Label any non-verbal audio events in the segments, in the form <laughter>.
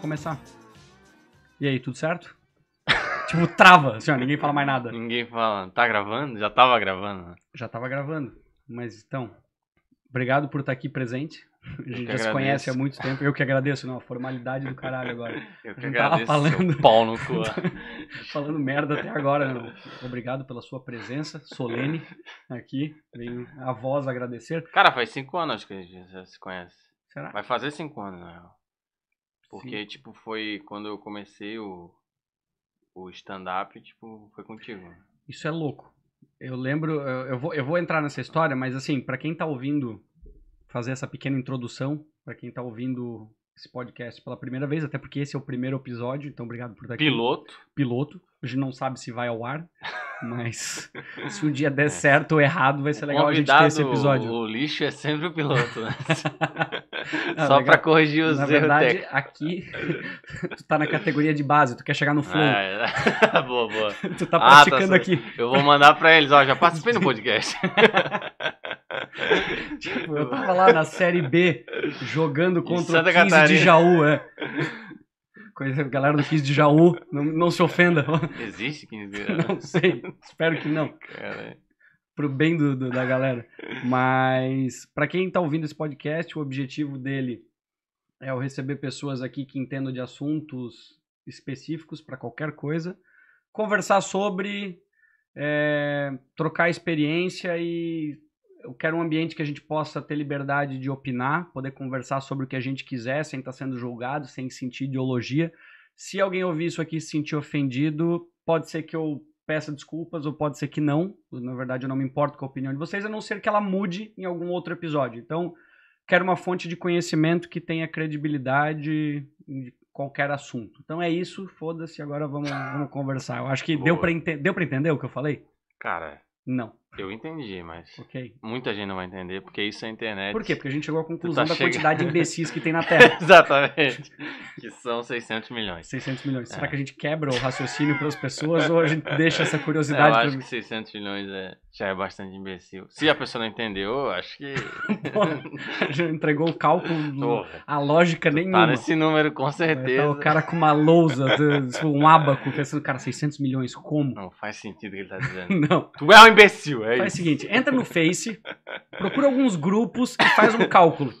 vamos começar. E aí, tudo certo? <laughs> tipo, trava, assim, ó, ninguém fala mais nada. Ninguém fala. Tá gravando? Já tava gravando. Né? Já tava gravando. Mas então, obrigado por estar tá aqui presente. A gente já agradeço. se conhece há muito tempo. Eu que agradeço, não. A formalidade do caralho agora. <laughs> Eu que agradeço. falando... pau no cu. <laughs> falando merda até agora, não. Obrigado pela sua presença solene aqui. Venho a voz agradecer. Cara, faz cinco anos que a gente já se conhece. Será? Vai fazer cinco anos, na real. Porque, Sim. tipo, foi quando eu comecei o, o stand-up, tipo, foi contigo. Isso é louco. Eu lembro, eu, eu, vou, eu vou entrar nessa história, mas assim, para quem tá ouvindo, fazer essa pequena introdução, para quem tá ouvindo esse podcast pela primeira vez, até porque esse é o primeiro episódio, então obrigado por estar aqui. Piloto. Piloto. A gente não sabe se vai ao ar, <laughs> mas <laughs> se um dia der é. certo ou errado, vai ser legal a gente ter esse episódio. O lixo é sempre o piloto, né? <laughs> Só para corrigir os erros. Na verdade, aqui <laughs> tu tá na categoria de base, tu quer chegar no flow. Ah, <laughs> boa, boa. <laughs> tu tá praticando ah, tá aqui. Eu vou mandar para eles, ó, já participei no podcast. tipo, eu tava lá na série B jogando contra o 15 Catarina. de Jaú, é. Coisa, galera do 15 de Jaú, não, não se ofenda. Existe 15 de Jaú? Não sei, espero que não. Caralho pro bem do, do, da galera. Mas para quem está ouvindo esse podcast, o objetivo dele é eu receber pessoas aqui que entendam de assuntos específicos para qualquer coisa, conversar sobre, é, trocar experiência e eu quero um ambiente que a gente possa ter liberdade de opinar, poder conversar sobre o que a gente quiser, sem estar tá sendo julgado, sem sentir ideologia. Se alguém ouvir isso aqui e se sentir ofendido, pode ser que eu peça desculpas ou pode ser que não. Na verdade, eu não me importo com a opinião de vocês, a não ser que ela mude em algum outro episódio. Então, quero uma fonte de conhecimento que tenha credibilidade em qualquer assunto. Então é isso, foda-se, agora vamos, vamos conversar. Eu acho que Boa. deu para deu entender o que eu falei? Cara. Não. Eu entendi, mas. Muita gente não vai entender, porque isso é internet. Por quê? Porque a gente chegou à tá conclusão tá da chegando... quantidade de <laughs> imbecis que tem na Terra. <laughs> Exatamente. Que são 600 milhões. 600 milhões. É. Será que a gente quebra o raciocínio para as pessoas ou a gente <laughs> deixa essa curiosidade? Eu acho pra... que 600 milhões é... já é bastante imbecil. Se a pessoa não entendeu, acho que. já entregou o cálculo, a lógica tá nenhuma. Para nesse número, com certeza. Tá o cara com uma lousa, tipo, um abaco, pensando, cara, 600 milhões, como? Não faz sentido o que ele tá dizendo. não. Tu é um imbecil! é faz isso. o seguinte, entra no Face, procura alguns grupos e faz um cálculo.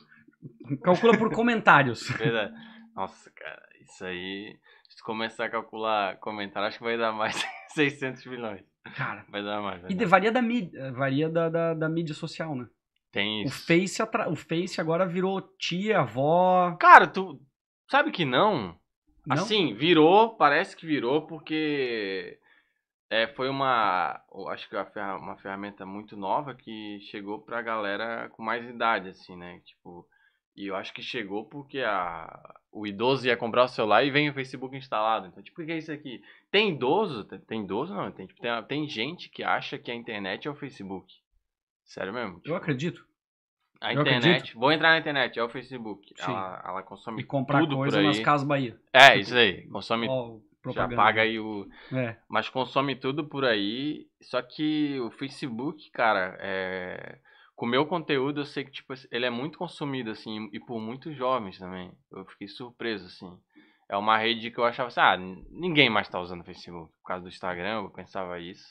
Calcula por comentários. Verdade. Nossa, cara, isso aí. Se começar a calcular comentário, acho que vai dar mais 600 <laughs> milhões. Cara. Vai dar mais. Vai e dar. varia, da mídia, varia da, da, da mídia social, né? Tem isso. O Face, o Face agora virou tia, avó. Cara, tu sabe que não? não? Assim, virou, parece que virou, porque é, foi uma, acho que é uma ferramenta muito nova que chegou pra galera com mais idade, assim, né? Tipo, e eu acho que chegou porque a, o idoso ia comprar o celular e vem o Facebook instalado. Então, tipo, o que é isso aqui? Tem idoso? Tem idoso? Não, tem, tipo, tem, tem gente que acha que a internet é o Facebook. Sério mesmo? Tipo, eu acredito. A eu internet, acredito. vou entrar na internet, é o Facebook. Ela, ela consome tudo por aí. E comprar coisa nas Casas Bahia. É, tipo, isso aí. Consome ó, propaganda. Já paga né? aí o. É. Mas consome tudo por aí. Só que o Facebook, cara, é... com o meu conteúdo, eu sei que tipo, assim, ele é muito consumido, assim, e por muitos jovens também. Eu fiquei surpreso, assim. É uma rede que eu achava assim, ah, ninguém mais tá usando Facebook por causa do Instagram, eu pensava isso.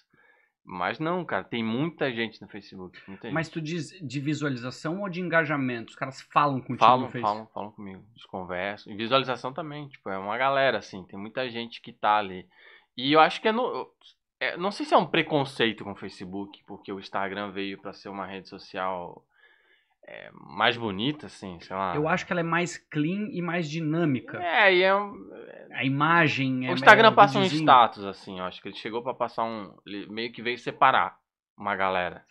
Mas não, cara, tem muita gente no Facebook. Muita Mas tu diz de visualização ou de engajamento? Os caras falam contigo falam, no Facebook? Falam, falam comigo, eles conversam. E visualização também, tipo, é uma galera, assim, tem muita gente que tá ali. E eu acho que é no... É, não sei se é um preconceito com o Facebook, porque o Instagram veio para ser uma rede social é mais bonita, assim, sei lá. Eu acho que ela é mais clean e mais dinâmica. É, e é. A imagem. O é Instagram é passa um status, assim, eu acho que ele chegou para passar um. Ele meio que veio separar uma galera.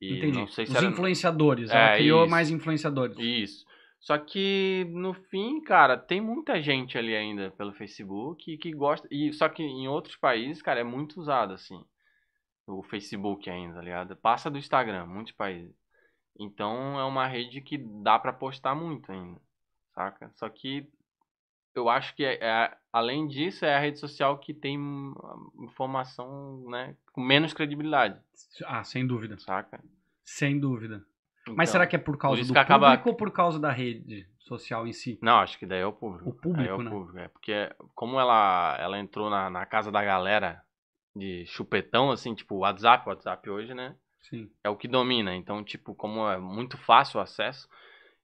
E Entendi. Não sei se Os era... influenciadores, é, ela criou isso. mais influenciadores. Isso. Só que, no fim, cara, tem muita gente ali ainda pelo Facebook que, que gosta. E, só que em outros países, cara, é muito usado, assim. O Facebook ainda, aliado. Tá passa do Instagram, muitos países. Então é uma rede que dá para postar muito ainda, saca? Só que eu acho que é, é, além disso é a rede social que tem informação, né, com menos credibilidade. Ah, sem dúvida, saca? Sem dúvida. Então, Mas será que é por causa por do público acaba... ou por causa da rede social em si? Não, acho que daí é o público. O público, é o né? Público. É porque como ela ela entrou na, na casa da galera de chupetão assim, tipo WhatsApp, WhatsApp hoje, né? Sim. É o que domina. Então, tipo, como é muito fácil o acesso.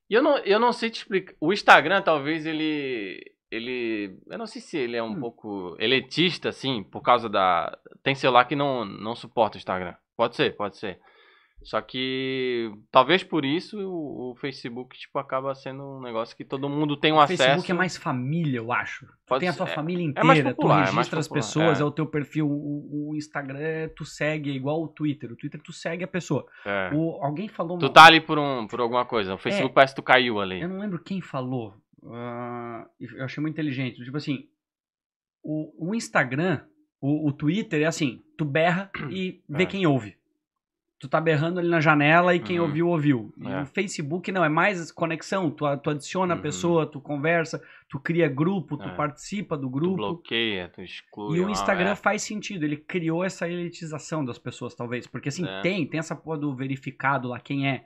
E eu não, eu não sei te explicar. O Instagram, talvez, ele. Ele. Eu não sei se ele é um hum. pouco elitista, assim, por causa da. Tem celular que não, não suporta o Instagram. Pode ser, pode ser. Só que talvez por isso o, o, Facebook tipo acaba sendo um negócio que todo mundo tem um o acesso. O Facebook é mais família, eu acho. Pode tem a tua é, é, família inteira, é popular, tu registra é as pessoas, é. o teu perfil, o, o, Instagram, tu segue, é igual o Twitter. O Twitter tu segue a pessoa. É. O, alguém falou. Tu uma... tá ali por, um, por alguma coisa. O é. Facebook parece que tu caiu ali. Eu não lembro quem falou. Uh, eu achei muito inteligente. Tipo assim, o, o Instagram, o, o Twitter é assim, tu berra e vê quem ouve tu tá berrando ali na janela e quem uhum. ouviu, ouviu. E é. o Facebook não, é mais conexão. Tu, tu adiciona uhum. a pessoa, tu conversa, tu cria grupo, tu é. participa do grupo. Tu bloqueia, tu exclui. E o Instagram é. faz sentido, ele criou essa elitização das pessoas, talvez. Porque assim, é. tem, tem essa porra do verificado lá, quem é.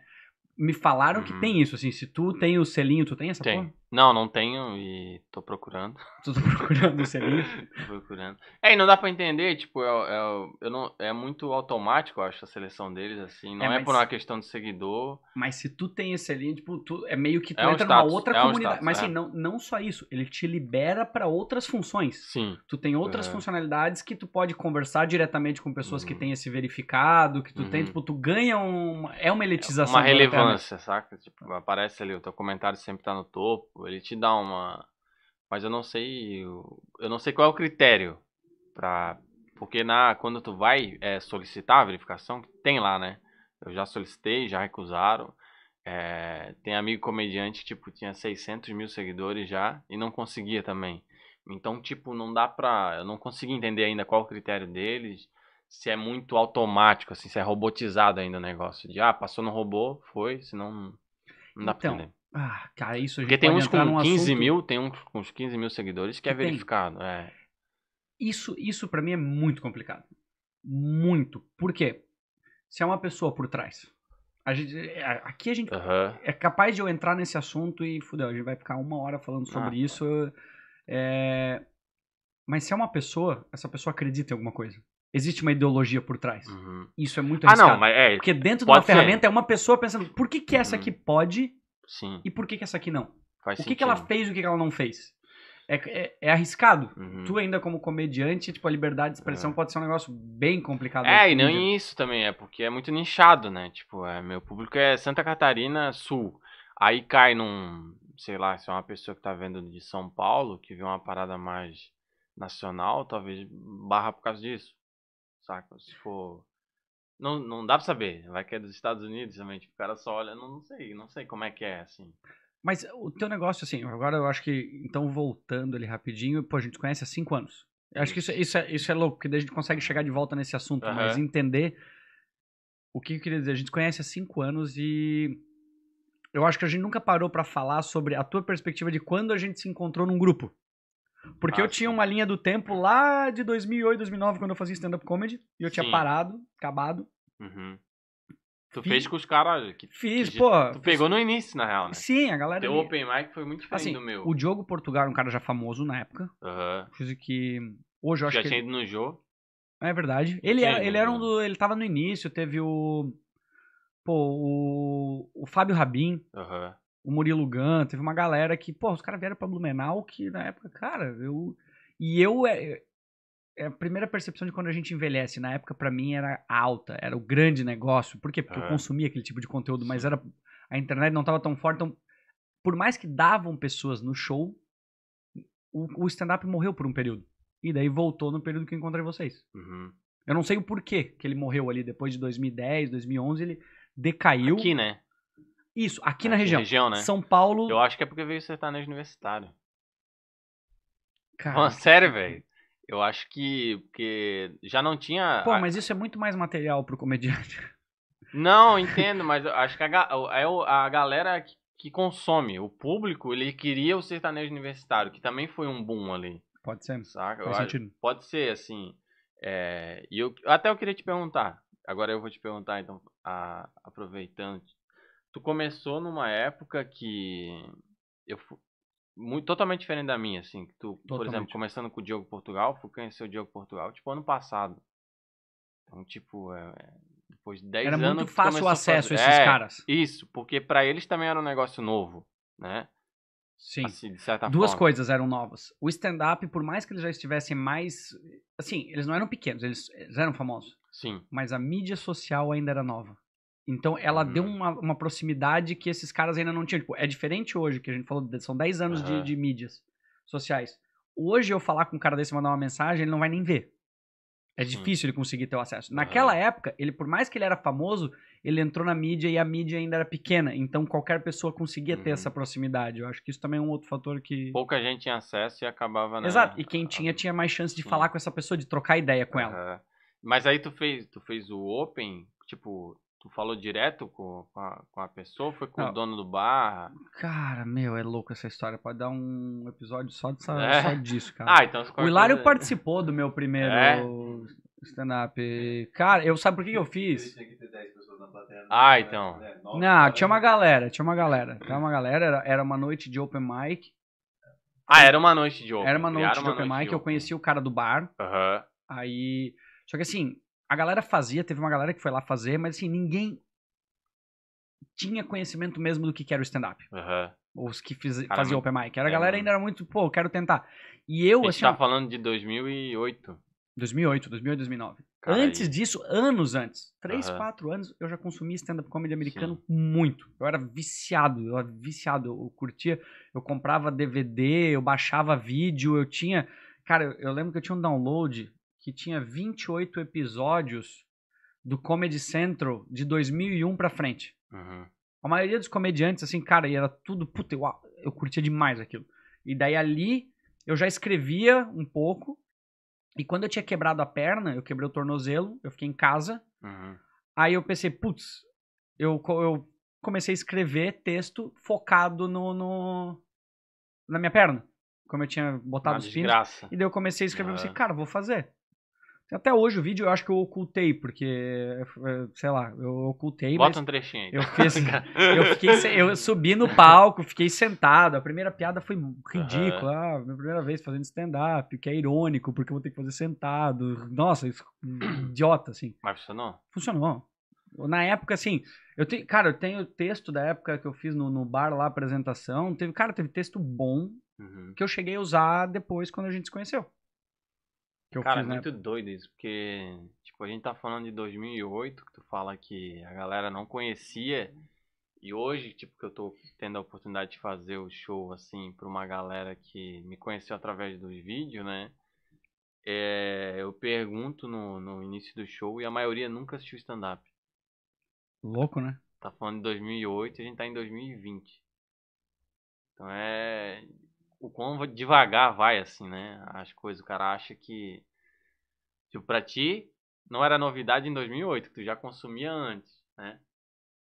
Me falaram uhum. que tem isso, assim, se tu uhum. tem o selinho, tu tem essa tem. porra? Não, não tenho e tô procurando. <laughs> Tudo tá procurando o ali? tô procurando. É, e não dá pra entender, tipo, eu, é é eu não, é muito automático, eu acho, a seleção deles, assim. Não é, é por uma questão de seguidor. Mas se tu tem esse ali, tipo, tu, é meio que tu é entra status, numa outra é comunidade. Um status, mas é. assim, não, não só isso, ele te libera para outras funções. Sim. Tu tem outras funcionalidades que tu pode conversar diretamente com pessoas uhum. que têm esse verificado, que tu uhum. tem, tipo, tu ganha um. É uma eletização. Uma né, relevância, né? saca? Tipo, aparece ali, o teu comentário sempre tá no topo ele te dá uma. Mas eu não sei. Eu não sei qual é o critério para Porque na, quando tu vai é, solicitar a verificação, tem lá, né? Eu já solicitei, já recusaram. É, tem amigo comediante que, tipo, tinha 600 mil seguidores já e não conseguia também. Então, tipo, não dá pra... Eu não consegui entender ainda qual o critério deles, se é muito automático, assim, se é robotizado ainda o negócio. De, ah, passou no robô, foi, senão não dá então, pra entender. Ah, cara, isso Porque tem uns com 15 assunto... mil, tem uns com uns 15 mil seguidores que, é que é tem. verificado. É. Isso, isso para mim é muito complicado. Muito. Por quê? Se é uma pessoa por trás. A gente, é, aqui a gente uhum. é capaz de eu entrar nesse assunto e fudeu, a gente vai ficar uma hora falando ah, sobre ah, isso. É... Mas se é uma pessoa, essa pessoa acredita em alguma coisa. Existe uma ideologia por trás. Uhum. Isso é muito arriscado. Ah, não, mas é, Porque dentro de uma ser. ferramenta é uma pessoa pensando, por que, que essa uhum. aqui pode Sim. E por que, que essa aqui não? Faz o que, que ela fez e o que, que ela não fez? É, é, é, arriscado. Uhum. Tu ainda como comediante, tipo, a liberdade de expressão é. pode ser um negócio bem complicado. É, e nem isso também, é porque é muito nichado, né? Tipo, é, meu público é Santa Catarina Sul. Aí cai num, sei lá, se é uma pessoa que tá vendo de São Paulo, que vê uma parada mais nacional, talvez barra por causa disso. Saca? Se for... Não, não dá pra saber. Vai que é dos Estados Unidos, realmente. Tipo, o cara só olha, não, não sei, não sei como é que é, assim. Mas eh, o teu negócio, assim, agora eu acho que, então, voltando ali rapidinho, pô, a gente conhece há cinco anos. Eu acho que isso, isso, é, isso é louco, porque daí a gente consegue chegar de volta nesse assunto, uhum. mas entender o que eu queria dizer. A gente conhece há cinco anos e eu acho que a gente nunca parou para falar sobre a tua perspectiva de quando a gente se encontrou num grupo. Porque Nossa. eu ah, tinha uma linha do tempo lá de 2008, 2009, quando eu fazia stand-up comedy, e eu Sim. tinha parado, acabado. Uhum. Tu Fiz. fez com os caras que Fiz, que, pô. Tu pegou no início, na real, né? Sim, a galera. Teu Open Mic foi muito diferente assim, do meu. O Diogo Portugal, é um cara já famoso na época. Aham. Uhum. que. Hoje eu acho já que. Já é é, tinha ido no jogo. É verdade. Ele, ele era um do. Ele tava no início, teve o. Pô, o. O Fábio Rabin. Uhum. O Murilo Gun, teve uma galera que, pô, os caras vieram pra Blumenau que na época, cara, eu. E eu, é a primeira percepção de quando a gente envelhece. Na época, para mim, era alta, era o grande negócio. Por quê? Porque eu consumia aquele tipo de conteúdo, mas era a internet não estava tão forte. Então, por mais que davam pessoas no show, o, o stand-up morreu por um período. E daí voltou no período que eu encontrei vocês. Uhum. Eu não sei o porquê que ele morreu ali depois de 2010, 2011, ele decaiu. Aqui, né? Isso, aqui, aqui na região. região né? São Paulo. Eu acho que é porque veio sertanejo universitário. Cara, Mano, sério, velho. Eu acho que. Porque já não tinha. Pô, mas isso é muito mais material pro comediante. <laughs> Não, entendo, mas eu acho que a, é a galera que, consome, o público, ele queria o sertanejo universitário, que também foi um boom ali. Pode ser. Saca? Faz sentido. Pode ser, assim. É, e eu até eu queria te perguntar. Agora eu vou te perguntar, então, a, aproveitando. Tu começou numa época que eu, muito, totalmente diferente da minha, assim. Que tu, por exemplo, começando com o Diogo Portugal, fui conhecer o Diogo Portugal, tipo, ano passado. Então, tipo, é, é depois de 10 anos... Era muito fácil o acesso a, fazer... esses é, caras. Isso, porque para eles também era um negócio novo, né? Sim. Assim, Duas forma. coisas eram novas. O stand-up, por mais que eles já estivessem mais... Assim, eles não eram pequenos, eles, eles eram famosos. Sim. Mas a mídia social ainda era nova. Então ela uhum. deu uma, uma proximidade que esses caras ainda não tinham. Tipo, é diferente hoje, que a gente falou, são 10 anos uhum. de, de, mídias sociais. Hoje eu falar com um cara desse e mandar uma mensagem, ele não vai nem ver. É difícil ele conseguir ter o acesso. Naquela época, ele, por mais que ele era famoso, ele entrou na mídia e a mídia ainda era pequena. Então qualquer pessoa conseguia ter essa uhum. proximidade. Eu acho que isso também é um outro fator que. Pouca gente tinha acesso e acabava, né? Exato. E quem tinha tinha mais chance de falar com essa pessoa, de trocar ideia com ela. Mas aí tu fez, tu fez o Open, tipo, Tu falou direto com, com, a, com a pessoa foi com Não. o dono do bar? Cara, meu, é louco essa história. Pode dar um episódio só, dessa, É? só disso, <laughs> cara. Ah, então... o Hilário participou do meu primeiro É? stand-up. Cara, eu sabe por que que eu fiz? que ter 10 pessoas na plateia. Né? Ah, então. É, Não, tinha uma galera, tinha uma galera. Tinha uma galera, era, era uma noite de open mic. Ah, era uma noite de open. Era uma noite de open mic, eu conheci o cara do bar. Aham. Aí. Só que assim, a galera fazia, teve uma galera que foi lá fazer, mas assim, ninguém tinha conhecimento mesmo do que era o stand-up. Uhum. Os que fiz, Caramba. faziam open mic. Era, a é galera ainda era muito, pô, quero tentar. E eu, a gente assim. Tá falando de 2008. 2008, 2008, 2009. Cara, antes aí. disso, anos antes, 3, uhum. 4 anos, eu já consumia stand-up comedy americano Sim. muito. Eu era viciado, eu era viciado, eu curtia, eu comprava DVD, eu baixava vídeo, eu tinha. Cara, eu lembro que eu tinha um download que tinha 28 episódios do Comedy Central de 2001 pra frente. Uhum. A maioria dos comediantes, assim, cara, e era tudo, puta, eu, eu curtia demais aquilo. E daí ali eu já escrevia um pouco. E quando eu tinha quebrado a perna, eu quebrei o tornozelo, eu fiquei em casa. Uhum. Aí eu pensei, putz, eu, eu comecei a escrever texto focado no, no na minha perna. Como eu tinha botado os pinos. E daí eu comecei a escrever, uhum. pensei, cara, vou fazer. Até hoje o vídeo eu acho que eu ocultei, porque, é, é, sei lá, eu ocultei. Bota um trechinho aí. Eu, fiz, <laughs> eu, fiquei, eu subi no palco, fiquei sentado. A primeira piada foi ridícula. Uhum. Ah, minha primeira vez fazendo stand-up, que é irônico, porque eu vou ter que fazer sentado. Nossa, isso, hum, idiota, assim. Mas funcionou? Funcionou. Na época, assim, eu te, cara, eu tenho texto da época que eu fiz no, no bar lá, apresentação. Teve, cara, teve texto bom uhum. que eu cheguei a usar depois quando a gente se conheceu. Que eu Cara, fiz, é né? muito né? doido isso, porque tipo, a gente tá falando de 2008, que tu fala que a galera não conhecia, e hoje, tipo, que eu tô tendo a oportunidade de fazer o show, assim, pra uma galera que me conheceu através dos vídeos, né? É, eu pergunto no, no início do show e a maioria nunca assistiu stand-up. Louco, né? Tá falando de 2008 e a gente tá em 2020. Então é o quão devagar vai, assim, né? As coisas. O cara acha que. Tipo, pra ti, não era novidade em 2008, que tu já consumia antes, né?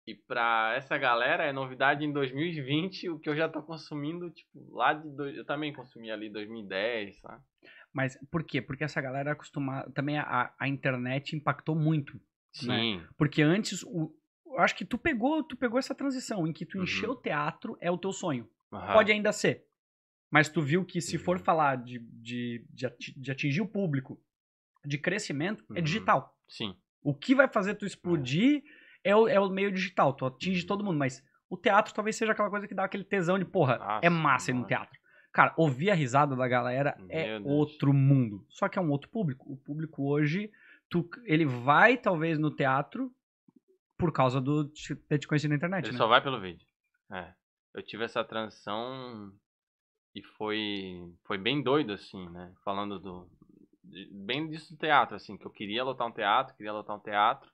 E pra essa galera é novidade em 2020 o que eu já tô consumindo, tipo, lá de. Do... Eu também consumi ali 2010, sabe? Mas por quê? Porque essa galera acostumada. Também a, a internet impactou muito. Né? Sim. Né? Porque antes, o, eu acho que tu pegou, tu pegou essa transição em que tu uhum. encher o teatro é o teu sonho. Uhum. Pode ainda ser. Mas tu viu que se uhum. for falar de, de, de, atingir o público, de crescimento, é uhum. é digital. Sim. O que vai fazer tu explodir é, o, é o meio digital. Tu atinge uhum. todo mundo, mas o teatro talvez seja aquela coisa que dá aquele tesão de, porra, ah, é massa ir no teatro. Cara, ouvir a risada da galera é Meu é Deus. outro mundo. Só que é um outro público. O público hoje, tu, ele vai talvez no teatro por causa do ter te conhecido na internet. Ele né? só vai pelo vídeo. É. Eu tive essa transição e foi, foi bem doido, assim, né? Falando do. bem disso do teatro, assim, que eu queria lotar um teatro, queria lotar um teatro.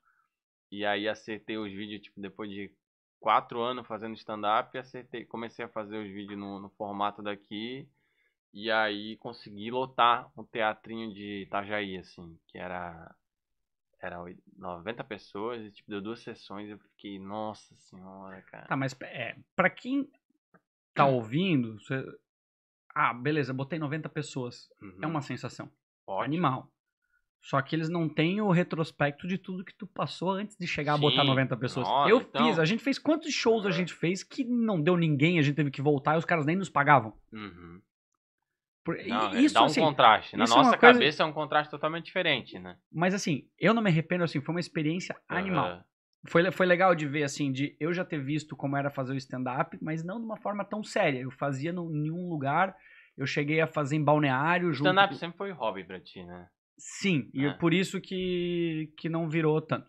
E aí acertei os vídeos, tipo, depois de quatro anos fazendo stand-up, acertei, comecei a fazer os vídeos no, no formato daqui. E aí consegui lotar um teatrinho de Itajaí, assim, que era era 90 pessoas e tipo deu duas sessões eu fiquei, nossa senhora, cara. Tá, mas é, para quem tá hum. ouvindo, ah, beleza, botei 90 pessoas. É uhum. É uma sensação. Ótimo. Animal. Só que eles não têm o retrospecto de tudo que tu passou antes de chegar Sim. a botar 90 pessoas. Nossa, eu então... fiz, a gente fez quantos shows é. a uhum. gente fez que não deu ninguém, a gente teve que voltar e os caras nem nos pagavam. Uhum. Por, não, é, isso, dá um assim, contraste. Na é nossa é cabeça é um contraste totalmente diferente, né? Mas assim, eu não me arrependo, assim, foi uma experiência animal foi, foi legal de ver, assim, de eu já ter visto como era fazer o stand-up, mas não de uma forma tão séria. Eu fazia em nenhum lugar. Eu cheguei a fazer em balneário. Stand-up sempre foi hobby pra ti, né? Sim, é. e por isso que, que não virou tanto.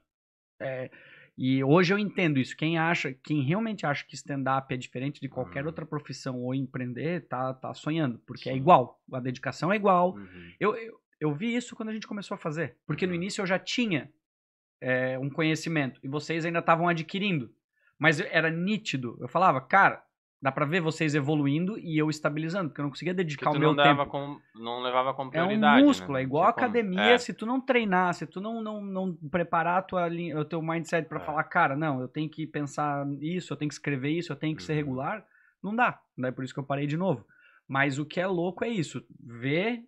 É, e hoje eu entendo isso. Quem acha, quem realmente acha que stand-up é diferente de qualquer uhum. outra profissão ou empreender, tá, tá sonhando, porque é Sim. é igual. A dedicação é igual. Uhum. Eu, eu, eu vi isso quando a gente começou a fazer, porque uhum. no início eu já tinha é, um conhecimento e vocês ainda estavam adquirindo. Mas era nítido. Eu falava, cara, dá para ver vocês evoluindo e eu estabilizando, porque eu não conseguia dedicar o meu não tempo. Com, não levava como prioridade. É um né? músculo, né? é igual Você academia, é. se tu não treinar, se tu não, não, não preparar tua, o teu mindset para é. falar, cara, não, eu tenho que pensar isso, eu tenho que escrever isso, eu tenho que uhum. ser regular, não dá. Daí por isso que eu parei de novo. Mas o que é louco é isso, ver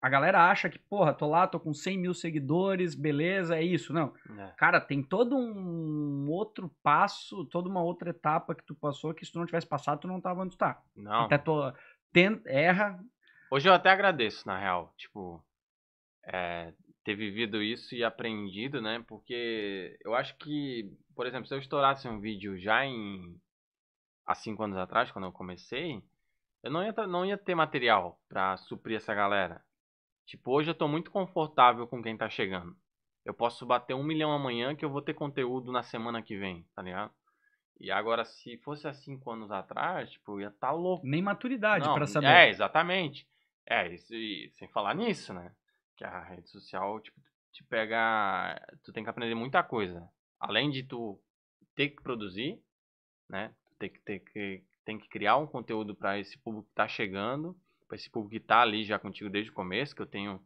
a galera acha que, porra, tô lá, tô com 100 mil seguidores, beleza, é isso. Não. É. Cara, tem todo um outro passo, toda uma outra etapa que tu passou que se tu não tivesse passado, tu não tava onde tu tá. Não. Até tô, tenta, erra. Hoje eu até agradeço, na real. Tipo, é, ter vivido isso e aprendido, né? Porque eu acho que, por exemplo, se eu estourasse um vídeo já em. Há cinco anos atrás, quando eu comecei, eu não ia, não ia ter material para suprir essa galera. Tipo, hoje eu tô muito confortável com quem tá chegando. Eu posso bater um milhão amanhã que eu vou ter conteúdo na semana que vem, tá ligado? E agora, se fosse há cinco anos atrás, tipo, ia tá louco. Nem maturidade para saber. É, exatamente. É, isso, e, sem falar nisso, né? Que a rede social, tipo, te pega. Tu tem que aprender muita coisa. Além de tu ter que produzir, né? Tu tem que, ter que, tem que criar um conteúdo para esse público que tá chegando para esse público que está ali já contigo desde o começo, que eu tenho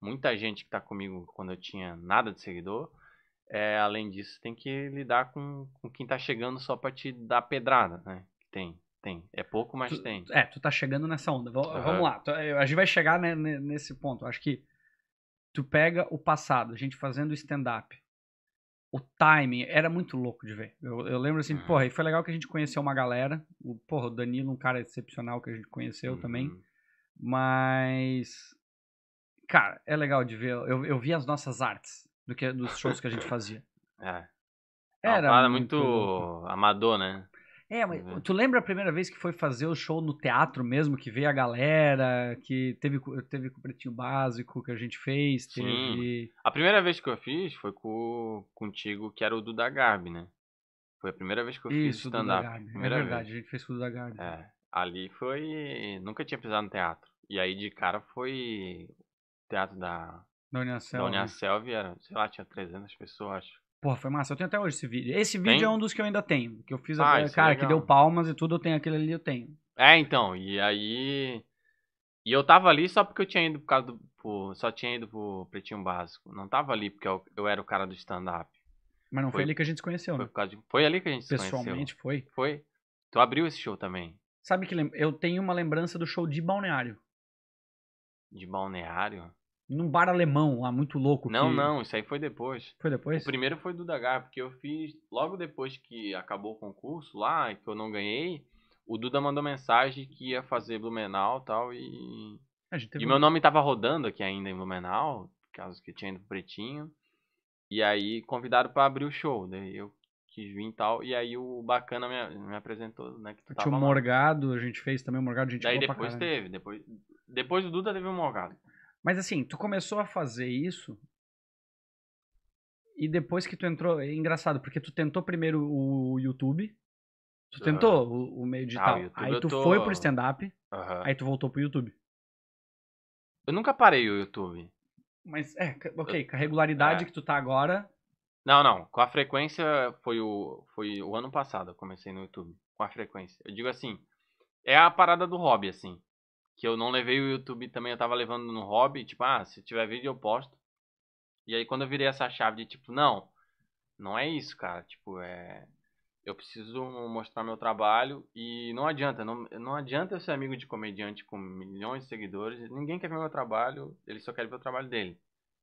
muita gente que está comigo quando eu tinha nada de seguidor. É, além disso, tem que lidar com, com quem está chegando só para te dar pedrada, né? Tem, tem. É pouco, mas tu, tem. É, tu tá chegando nessa onda. V uhum. Vamos lá. Eh, a gente vai chegar né, nesse ponto. Acho que tu pega o passado, a gente fazendo stand-up. O timing era muito louco de ver. Eu, eu lembro assim, uhum. porra, e foi legal que a gente conheceu uma galera. O, porra, o Danilo, um cara excepcional que a gente conheceu uhum. também. Mas. Cara, é legal de ver. Eu, eu vi as nossas artes do que, dos shows que a gente fazia. <laughs> É. é era uma muito, muito amador, né? É, mas tu lembra a primeira vez que foi fazer o show no teatro mesmo, que veio a galera, que teve, teve com o Pretinho Básico que a gente fez? Teve... Sim. A primeira vez que eu fiz foi com, contigo, que era o Duda Garbi, né? Foi a primeira vez que eu Isso, fiz stand-up. É verdade, vez. a gente fez com o Duda Garbi. É ali foi. Nunca tinha pisado no teatro. E aí de cara foi o teatro da. Da União Selva. Da União Selva, era, sei lá, tinha 300 pessoas, acho. Porra, foi massa. Eu tenho até hoje esse vídeo. Esse vídeo é Tem? é um dos que eu ainda tenho. Que eu fiz, ah, a... É cara, é que deu palmas e tudo, eu tenho aquele ali, eu tenho. É, então, e aí... E eu tava ali só porque eu tinha ido por causa do... Por... Só tinha ido pro Pretinho Básico. Não tava ali porque eu, eu era o cara do stand-up. Mas não foi, foi, ali que a gente se conheceu, foi né? De... Foi ali que a gente se conheceu. Pessoalmente, foi? Foi. Tu abriu esse show também. Sabe que eu tenho uma lembrança do show de Balneário. De Balneário? Num bar alemão lá, muito louco. Não, que... não, isso aí foi depois. Foi depois? O primeiro foi do Dagar, porque eu fiz logo depois que acabou o concurso lá, que eu não ganhei. O Duda mandou mensagem que ia fazer Blumenau tal, e tal. E meu nome tava rodando aqui ainda em Blumenau, caso que tinha ido pro Pretinho. E aí convidaram para abrir o show. Daí eu quis vir e tal. E aí o bacana me, me apresentou, né? Que tu Tinha o Morgado, lá. a gente fez também o Morgado, a gente Daí depois teve, depois, depois do Duda teve o Morgado. Mas assim, tu começou a fazer isso e depois que tu entrou, é engraçado, porque tu tentou primeiro o YouTube, tu uhum. tentou o, o, meio de ah, aí tu tô... foi pro stand-up, uhum. aí tu voltou pro YouTube. Eu nunca parei o YouTube. Mas, é, ok, com a regularidade é. que tu tá agora, não, não. Com a frequência foi o, foi o ano passado eu comecei no YouTube. Com a frequência. Eu digo assim, é a parada do hobby, assim. Que eu não levei o YouTube também, eu tava levando no hobby. Tipo, ah, se tiver vídeo eu posto. E aí quando eu virei essa chave de tipo, não, não é isso, cara. Tipo, é. Eu preciso mostrar meu trabalho e não adianta, não, não adianta eu ser amigo de comediante com milhões de seguidores. Ninguém quer ver meu trabalho, ele só quer ver o trabalho dele.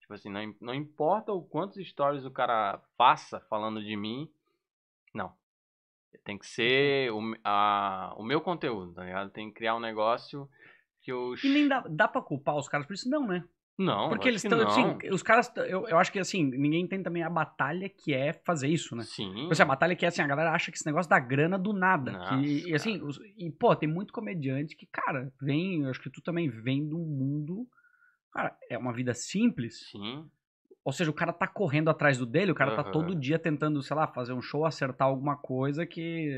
Tipo assim, não, não importa o quantos stories o cara faça falando de mim, não. Tem que ser o, a, o meu conteúdo, tá ligado? Tem que criar um negócio que eu. E nem dá, dá pra culpar os caras por isso, não, né? Não, porque eles estão assim, os caras, eu, eu acho que assim, ninguém tem também a batalha que é fazer isso, né? Sim. Tipo assim, a batalha que é assim, a galera acha que esse negócio dá grana do nada. Nossa, que, e assim, os, e pô, tem muito comediante que, cara, vem, eu acho que tu também vem do mundo Cara, é uma vida simples. Sim. Ou seja, o cara tá correndo atrás do dele, o cara uhum. tá todo dia tentando, sei lá, fazer um show, acertar alguma coisa que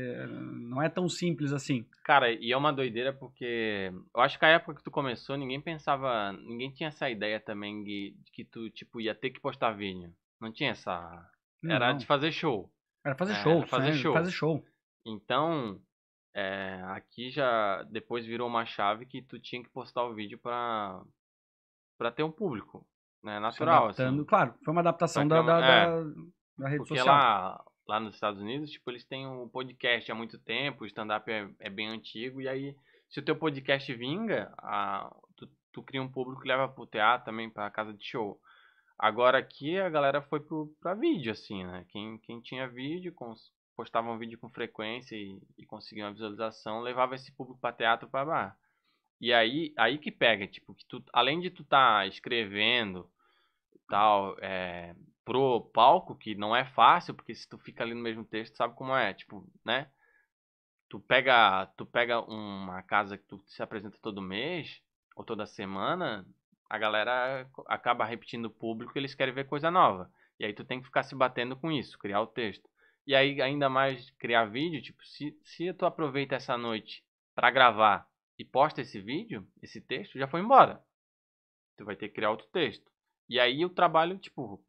não é tão simples assim. Cara, e é uma doideira porque eu acho que a época que tu começou, ninguém pensava, ninguém tinha essa ideia também de que tu, tipo, ia ter que postar vídeo. Não tinha essa. Era não. de fazer show. Era fazer é, show, era fazer, né? show. fazer show. Então, é, aqui já depois virou uma chave que tu tinha que postar o vídeo pra, para ter um público. Né, natural. Assim. Claro, foi uma adaptação da, é da, é, da, da, rede porque social. Porque lá, lá nos Estados Unidos, tipo, eles têm um podcast há muito tempo, o stand-up é, é, bem antigo, e aí, se o teu podcast vinga, a, tu, tu cria um público que leva pro teatro também, pra casa de show. Agora aqui a galera foi pro, pra vídeo, assim, né? Quem, quem tinha vídeo, cons, postava um vídeo com frequência e, e conseguia uma visualização, levava esse público pra teatro, pra bar. E aí, aí que pega, tipo, que tu, além de tu tá escrevendo tal, é, pro palco, que não é fácil, porque se tu fica ali no mesmo texto, sabe como é, tipo, né? Tu pega, tu pega uma casa que tu se apresenta todo mês ou toda semana, a galera acaba repetindo o público, eles querem ver coisa nova. E aí tu tem que ficar se batendo com isso, criar o texto. E aí ainda mais criar vídeo, tipo, se, se tu aproveita essa noite para gravar e posta esse vídeo, esse texto, já foi embora. Tu vai ter que criar outro texto. E aí o trabalho, tipo,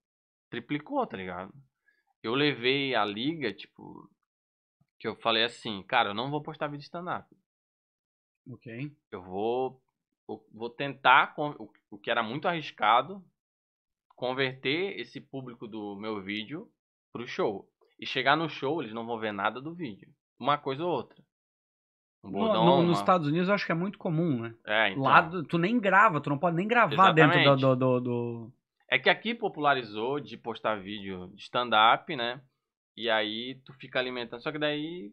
triplicou, tá ligado? Eu levei a liga, tipo, que eu falei assim, cara, eu não vou postar vídeo stand-up. Ok. Eu vou, eu vou tentar, o que era muito arriscado, converter esse público do meu vídeo pro show. E chegar no show, eles não vão ver nada do vídeo. Uma coisa ou outra no, no, nos Estados Unidos eu acho que é muito comum, né? É, então. Lá tu nem grava, tu não pode nem gravar Exatamente. dentro do, do, do, É que aqui popularizou de postar vídeo de stand-up, né? E aí tu fica alimentando. Só que daí,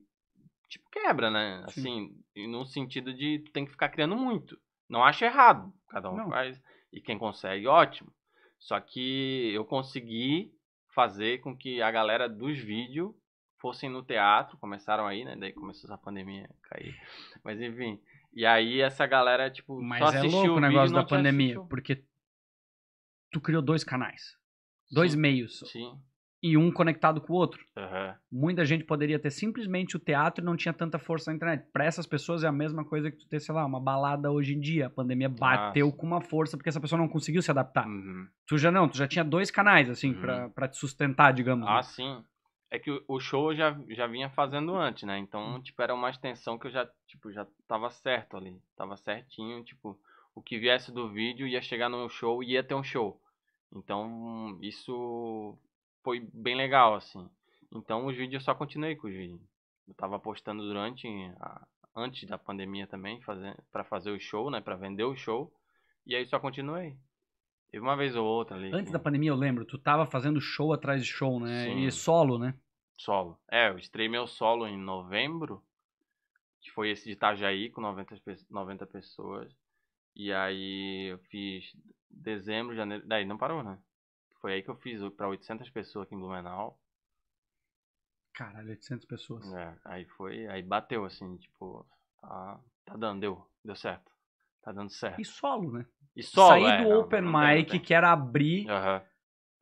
tipo, quebra, né? Assim, no sentido de tu tem que ficar criando muito. Não acho errado. Cada um não. faz. E quem consegue, ótimo. Só que eu consegui fazer com que a galera dos vídeos fossem no teatro, começaram aí, né? Daí começou essa pandemia cair. Mas enfim. E aí essa galera, tipo, Mas só é louco o negócio da pandemia, assistiu. porque tu criou dois canais. Dois Sim. meios. Sim e um conectado com o outro. Uhum. Muita gente poderia ter simplesmente o teatro e não tinha tanta força na internet. Para essas pessoas é a mesma coisa que tu ter, sei lá, uma balada hoje em dia. A pandemia bateu Nossa. com uma força porque essa pessoa não conseguiu se adaptar. Uhum. Tu já não, tu já tinha dois canais, assim, uhum. para te sustentar, digamos. Né? Ah, né? sim é que o show eu já, já vinha fazendo antes, né? Então, uhum. tipo, era uma extensão que eu já, tipo, já tava certo ali. Tava certinho, tipo, o que viesse do vídeo ia chegar no meu show e ia ter um show. Então, isso foi bem legal, assim. Então, os vídeos eu só continuei com os vídeos. Eu tava postando durante, a, antes da pandemia também, fazer, pra fazer o show, né? Pra vender o show. E aí só continuei. Teve uma vez ou outra ali. Antes que... da pandemia, eu lembro, tu tava fazendo show atrás de show, né? Sim. E solo, né? Solo. É, eu estrei meu solo em novembro, que foi esse de Itajaí, com 90, 90 pessoas. E aí eu fiz dezembro, janeiro. Daí não parou, né? Foi aí que eu fiz para 800 pessoas aqui em Blumenau. Caralho, 800 pessoas. É, aí foi, aí bateu assim, tipo, tá, tá dando, deu, deu certo. Tá dando certo. E solo, né? E solo, Sair é, do não, open não, não mic, que era abrir uhum.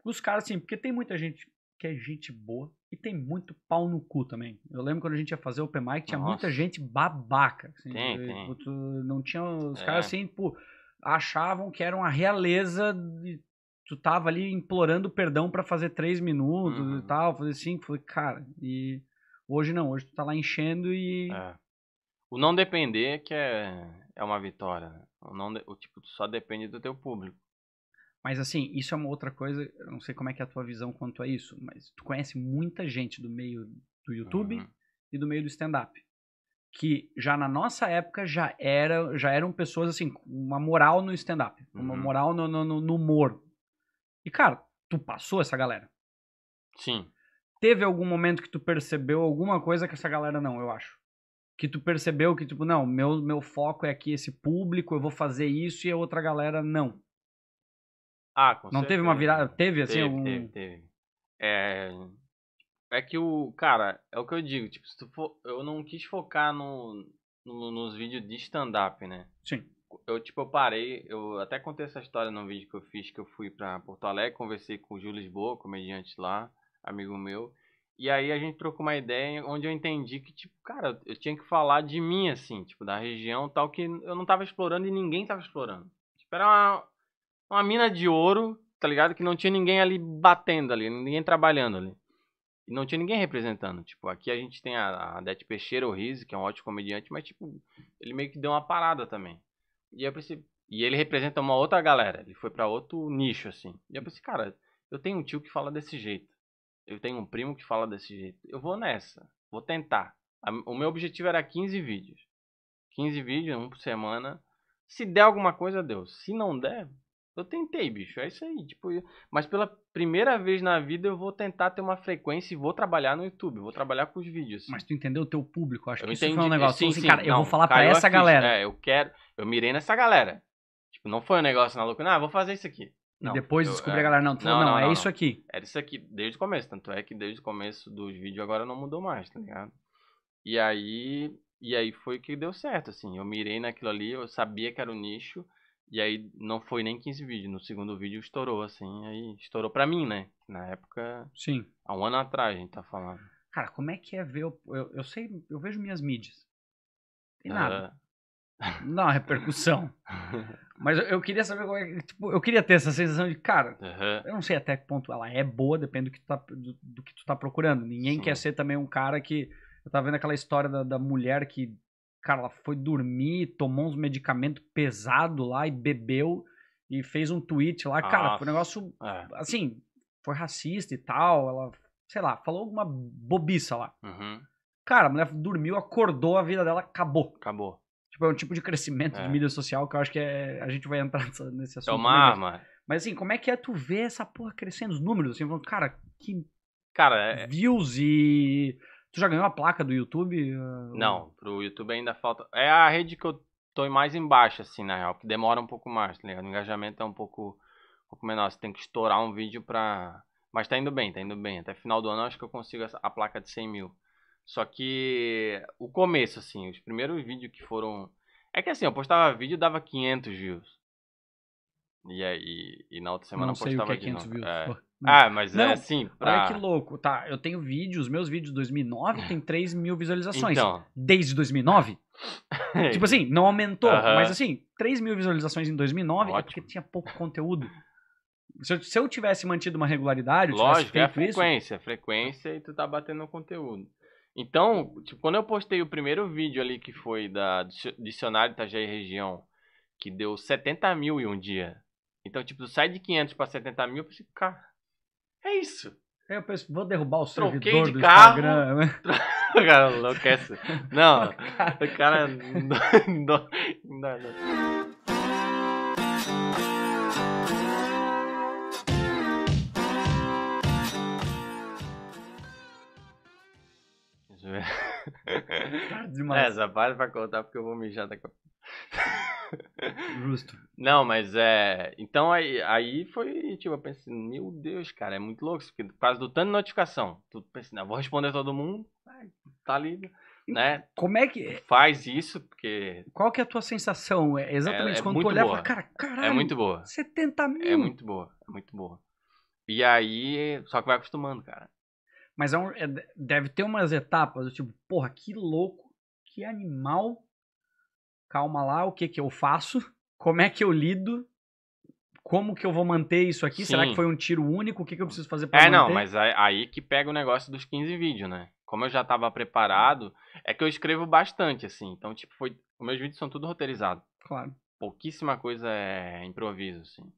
os caras, assim, porque tem muita gente que é gente boa e tem muito pau no cu também. Eu lembro quando a gente ia fazer open mic, tinha Nossa. muita gente babaca. Assim, tem, tem. Tipo, não tinha. Os é. caras assim, pô, achavam que era uma realeza. De, tu tava ali implorando perdão para fazer três minutos uhum. e tal, fazer cinco. Falei, cara, e hoje não, hoje tu tá lá enchendo e. É. O não depender que é, é uma vitória. Né? Não, o tipo só depende do teu público. Mas assim, isso é uma outra coisa, eu não sei como é que é a tua visão quanto a isso, mas tu conhece muita gente do meio do YouTube uhum. e do meio do stand-up. Que já na nossa época já, era, já eram pessoas assim, com uma moral no stand-up, uma uhum. moral no, no, no humor. E cara, tu passou essa galera. Sim. Teve algum momento que tu percebeu alguma coisa que essa galera não, eu acho que tu percebeu que, tipo, não, meu, meu foco é aqui esse público, eu vou fazer isso e a outra galera não? Ah, com Não certeza. teve uma virada? Teve, assim? Teve, algum... teve, teve. É... é que o, cara, é o que eu digo, tipo, se tu for, eu não quis focar no, no nos vídeos de stand-up, né? Sim. Eu, tipo, eu parei, eu até contei essa história num vídeo que eu fiz, que eu fui pra Porto Alegre, conversei com o Júlio Lisboa, comediante lá, amigo meu, e aí a gente trocou uma ideia onde eu entendi que, tipo, cara, eu tinha que falar de mim, assim, tipo, da região tal, que eu não tava explorando e ninguém tava explorando. Tipo, era uma, uma mina de ouro, tá ligado? Que não tinha ninguém ali batendo ali, ninguém trabalhando ali. E não tinha ninguém representando. Tipo, aqui a gente tem a, a Dete Peixeira, o Riz, que é um ótimo comediante, mas, tipo, ele meio que deu uma parada também. E eu pensei, e ele representa uma outra galera, ele foi para outro nicho, assim. E eu pensei, cara, eu tenho um tio que fala desse jeito eu tenho um primo que fala desse jeito. Eu vou nessa, vou tentar. O meu objetivo era 15 vídeos. 15 vídeos, um por semana. Se der alguma coisa, deu. Se não der, eu tentei, bicho. É isso aí. Tipo, mas pela primeira vez na vida eu vou tentar ter uma frequência e vou trabalhar no YouTube. Vou trabalhar com os vídeos. Assim. Mas tu entendeu o teu público? Acho eu que entendi. isso foi um negócio. Sim, tipo assim, cara, não, eu vou falar para essa galera. É, eu quero. Eu mirei nessa galera. Tipo, não foi um negócio na loucura. Ah, vou fazer isso aqui. Não, e depois descobri é, a galera, não, tu não, falou, não, não, é não. isso aqui. Era isso aqui desde o começo, tanto é que desde o começo dos vídeos agora não mudou mais, tá ligado? E aí, e aí foi que deu certo, assim, eu mirei naquilo ali, eu sabia que era o nicho, e aí não foi nem 15 vídeos, no segundo vídeo estourou, assim, aí estourou pra mim, né? Na época, Sim. há um ano atrás a gente tá falando. Cara, como é que é ver, eu, eu, eu sei, eu vejo minhas mídias, tem nada na repercussão. Mas eu queria saber como é tipo, eu queria ter essa sensação de, cara, uhum. eu não sei até que ponto ela é boa, depende do que tu tá, do, do que tu tá procurando. Ninguém Sim. quer ser também um cara que. Eu tava vendo aquela história da, da mulher que, cara, ela foi dormir, tomou uns medicamentos pesado lá e bebeu e fez um tweet lá. Cara, ah, foi um negócio. É. Assim, foi racista e tal. Ela, sei lá, falou alguma bobiça lá. Uhum. Cara, a mulher dormiu, acordou, a vida dela acabou. Acabou. Tipo, é um tipo de crescimento é. de mídia social que eu acho que é, a gente vai entrar nesse é assunto. É uma arma. Mas assim, como é que é tu ver essa porra crescendo, os números, assim, falando, cara, que. Cara, é views e. Tu já ganhou a placa do YouTube? Ah, Não, pro YouTube ainda falta. É a rede que eu tô mais embaixo, assim, na real, que demora um pouco mais, tá ligado? O engajamento é um pouco, um pouco menor. Você tem que estourar um vídeo pra. Mas tá indo bem, tá indo bem. Até final do ano eu acho que eu consigo a placa de 100 mil. Só que o começo, assim, os primeiros vídeos que foram. É que assim, eu postava vídeo e dava 500 views. E aí, e na outra semana não eu postava o que é 500 views. É. Ah, mas é não, é assim. Pra... Olha que louco. Tá, eu tenho vídeos, meus vídeos de 2009 tem 3 mil visualizações. Então... Desde 2009? <laughs> tipo assim, não aumentou, uh -huh. mas assim, 3 mil visualizações em 2009 Ótimo. é porque tinha pouco conteúdo. Se eu, se eu tivesse mantido uma regularidade, eu Lógico, é frequência, isso, frequência e tu tá batendo no conteúdo. Então, tipo, quando eu postei o primeiro vídeo ali que foi da Dicionário Itajaí Região, que deu 70 mil em um dia. Então, tipo, sai de 500 para 70 mil, eu pensei, assim, cara, é isso. É, eu penso, vou derrubar o Troquei servidor de do carro, Instagram. Né? <laughs> o cara enlouquece. Não, <laughs> o cara... <laughs> Não, não, não. demais. É, essa parte pra contar porque eu vou mijar daqui a pouco. Justo. Não, mas é. Então aí, aí foi, tipo, eu pensei, meu Deus, cara, é muito louco. Porque por causa do tanto de notificação. Tu pensa, não, vou responder todo mundo. Tá lindo, Né? Como é que. É? Faz isso, porque. Qual que é a tua sensação? É exatamente é, é quando tu olhar e falar, cara, é caralho. É muito boa. 70 mil. É muito boa, é muito boa. E aí, só que vai acostumando, cara. Mas é um, é, deve ter umas etapas do tipo, porra, que louco, que animal. Calma lá, o que que eu faço? Como é que eu lido? Como que eu vou manter isso aqui? Sim. Será que foi um tiro único? O que, que eu preciso fazer pra é, manter? É, não, mas aí que pega o negócio dos 15 vídeos, né? Como eu já estava preparado, é que eu escrevo bastante, assim. Então, tipo, foi... Os meus vídeos são tudo roteirizados. Claro. Pouquíssima coisa é improviso, assim.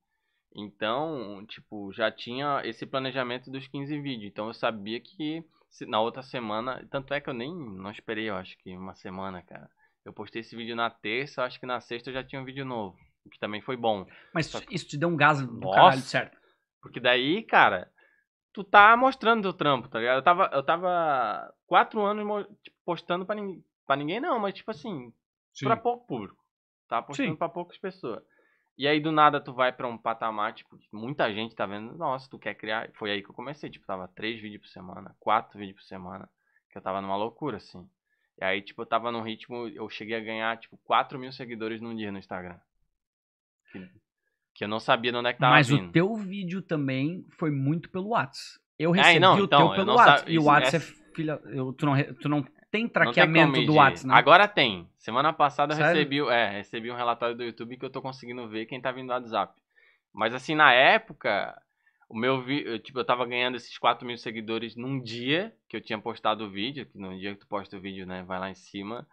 Então, tipo, já tinha esse planejamento dos 15 vídeos. Então eu sabia que na outra semana. Tanto é que eu nem não esperei, eu acho que uma semana, cara. Eu postei esse vídeo na terça, acho que na sexta eu já tinha um vídeo novo. O que também foi bom. Mas isso te deu um gás no Nossa, caralho, certo? Porque daí, cara, tu tá mostrando teu trampo, tá ligado? Eu tava, eu tava quatro anos tipo, postando pra, nin... pra ninguém, não, mas tipo assim, Sim. pra pouco público. Tava postando Sim. pra poucas pessoas. E aí do nada tu vai para um patamar, tipo, muita gente tá vendo, nossa, tu quer criar. Foi aí que eu comecei, tipo, tava três vídeos por semana, quatro vídeos por semana, que eu tava numa loucura, assim. E aí, tipo, eu tava num ritmo, eu cheguei a ganhar, tipo, quatro mil seguidores num dia no Instagram. Que, que eu não sabia de onde é que tava Mas vindo. o teu vídeo também foi muito pelo Whats. Eu é, recebi é, não, o então, teu pelo Whats. E o Whats é, é filha... Eu, tu, não, tu não tem traqueamento tem do WhatsApp, né? Agora tem. Semana passada Sério? eu recebi, é, recebi um relatório do YouTube que eu tô conseguindo ver quem tá vindo do WhatsApp. Mas assim, na época, o meu tipo, eu tava ganhando esses 4 mil seguidores num dia que eu tinha postado o vídeo, que no dia que tu posta o vídeo, né, vai lá em cima.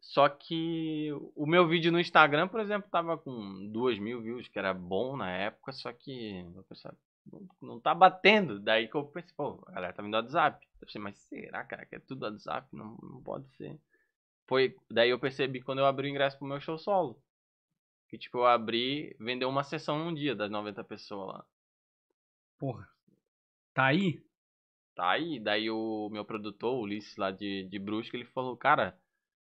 Só que o meu vídeo no Instagram, por exemplo, tava com 2 mil views, que era bom na época, só que não tá batendo. Daí que eu pensei, pô, a galera tá vindo do WhatsApp. Eu pensei, mas será, cara, que é tudo WhatsApp? Não, não pode ser. Foi, daí eu percebi quando eu abri o ingresso pro meu show solo. Que, tipo, eu abri, vendeu uma sessão um dia das 90 pessoas lá. Porra, tá aí? Tá aí. Daí o meu produtor, o Ulisses, lá de, de Brusque, ele falou, cara,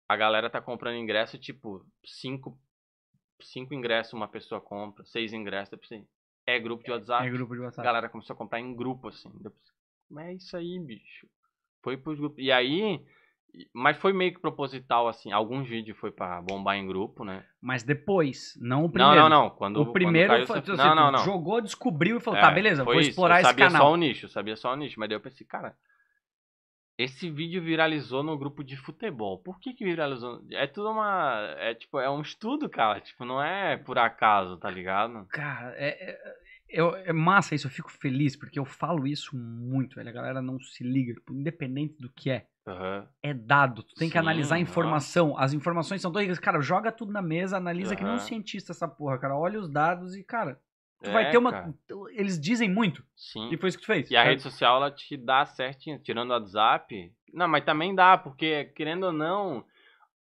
a galera tá comprando ingresso, tipo, cinco, cinco ingressos uma pessoa compra, seis ingressos. Eu pensei, é grupo de é WhatsApp. É grupo de WhatsApp. A galera começou a comprar em grupo, assim. Mas é isso aí, bicho. Foi pros grupos. E aí. Mas foi meio que proposital, assim. Alguns vídeos foi pra bombar em grupo, né? Mas depois, não o primeiro. Não, não, não. Quando, o primeiro quando caiu, foi, você, tipo não, assim, não, não. jogou, descobriu e falou, tá, é, tá, beleza, vou explorar esse canal. Sabia só o nicho, sabia só o nicho. Mas daí eu pensei, cara, esse vídeo viralizou no grupo de futebol. Por que que viralizou? É tudo uma... É tipo, é um estudo, cara. Tipo, não é por acaso, tá ligado? Cara, é... é, é massa isso, eu fico feliz, porque eu falo isso muito, velho. A galera não se liga, tipo, independente do que é. Uhum. É dado, tu tem Sim, que analisar a informação. Uhum. As informações são doidas. Cara, joga tudo na mesa, analisa uhum. que não um cientista essa porra, cara. Olha os dados e, cara, Tu é, vai ter uma. Cara. Eles dizem muito. Sim. E foi isso que tu fez. E a é. rede social, ela te dá certinho, tirando o WhatsApp. Não, mas também dá, porque, querendo ou não,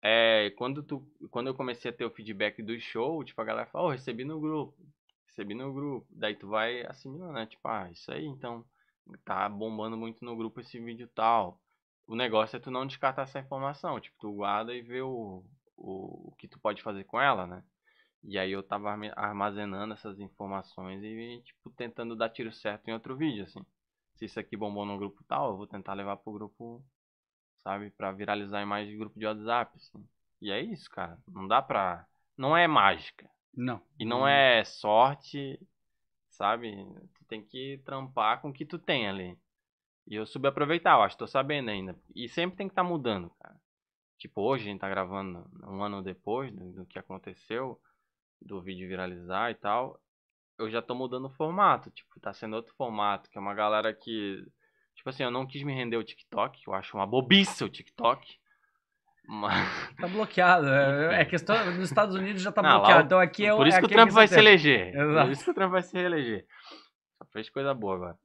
é, quando, tu, quando eu comecei a ter o feedback do show, tipo, a galera fala, oh, recebi no grupo. Recebi no grupo. Daí tu vai assimilando, né? Tipo, ah, isso aí, então. Tá bombando muito no grupo esse vídeo tal. O negócio é tu não descartar essa informação. Tipo, tu guarda e vê o, o, o que tu pode fazer com ela, né? E aí eu tava armazenando essas informações e, tipo, tentando dar tiro certo em outro vídeo, assim. Se isso aqui bombou no grupo tal, eu vou tentar levar pro grupo, sabe? Pra viralizar em mais de grupo de WhatsApp, assim. E é isso, cara. Não dá pra... Não é mágica. Não. E não é sorte, sabe? Tu tem que trampar com o que tu tem ali. E eu aproveitar, eu acho, tô sabendo ainda. E sempre tem que estar tá mudando, cara. Tipo, hoje a gente tá gravando um ano depois do, do que aconteceu do vídeo viralizar e tal, eu já tô mudando o formato, tipo, tá sendo outro formato, que é uma galera que tipo assim, eu não quis me render ao TikTok, eu acho uma bobice o TikTok. Mas... Tá bloqueado. É, <laughs> é questão. Nos Estados Unidos já tá não, ah, bloqueado. então aqui é Por isso é que o é Trump vai se eleger. Exato. Por isso que o Trump vai se reeleger. Só fez coisa boa agora.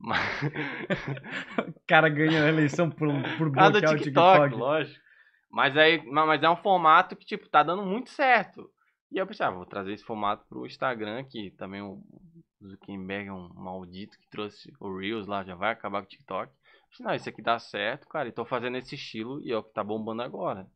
Mas... <laughs> o cara ganha a eleição por, por bloquear TikTok, o TikTok. Lógico. Mas, aí, mas é um formato que, tipo, tá dando muito certo. E eu pensava, ah, vou trazer esse formato pro Instagram, que também o Zuckerberg é um maldito que trouxe o Reels lá, já vai acabar com o TikTok. Pensei, não, isso aqui dá certo, cara, e tô fazendo esse estilo e é o que tá bombando agora.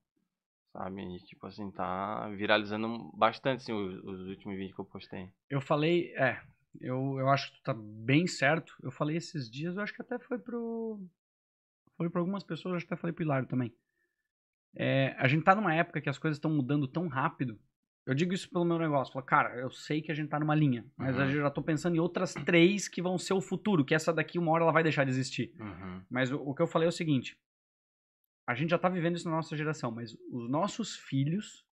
Sabe? E, tipo assim, tá viralizando bastante assim, os, os, últimos vídeos que eu postei. Eu falei, é, eu, eu acho que tu tá bem certo. Eu falei esses dias, eu acho que até foi pro. Foi pra algumas pessoas, eu acho que até falei pro Hilário também. É, a gente tá numa época que as coisas estão mudando tão rápido eu digo isso pelo meu negócio. Falo, cara, eu sei que a gente tá numa linha, mas uhum. eu já tô pensando em outras três que vão ser o futuro, que essa daqui uma hora ela vai deixar de existir. Uhum. Mas o, o, que eu falei é o seguinte: a gente já tá vivendo isso na nossa geração, mas os nossos filhos.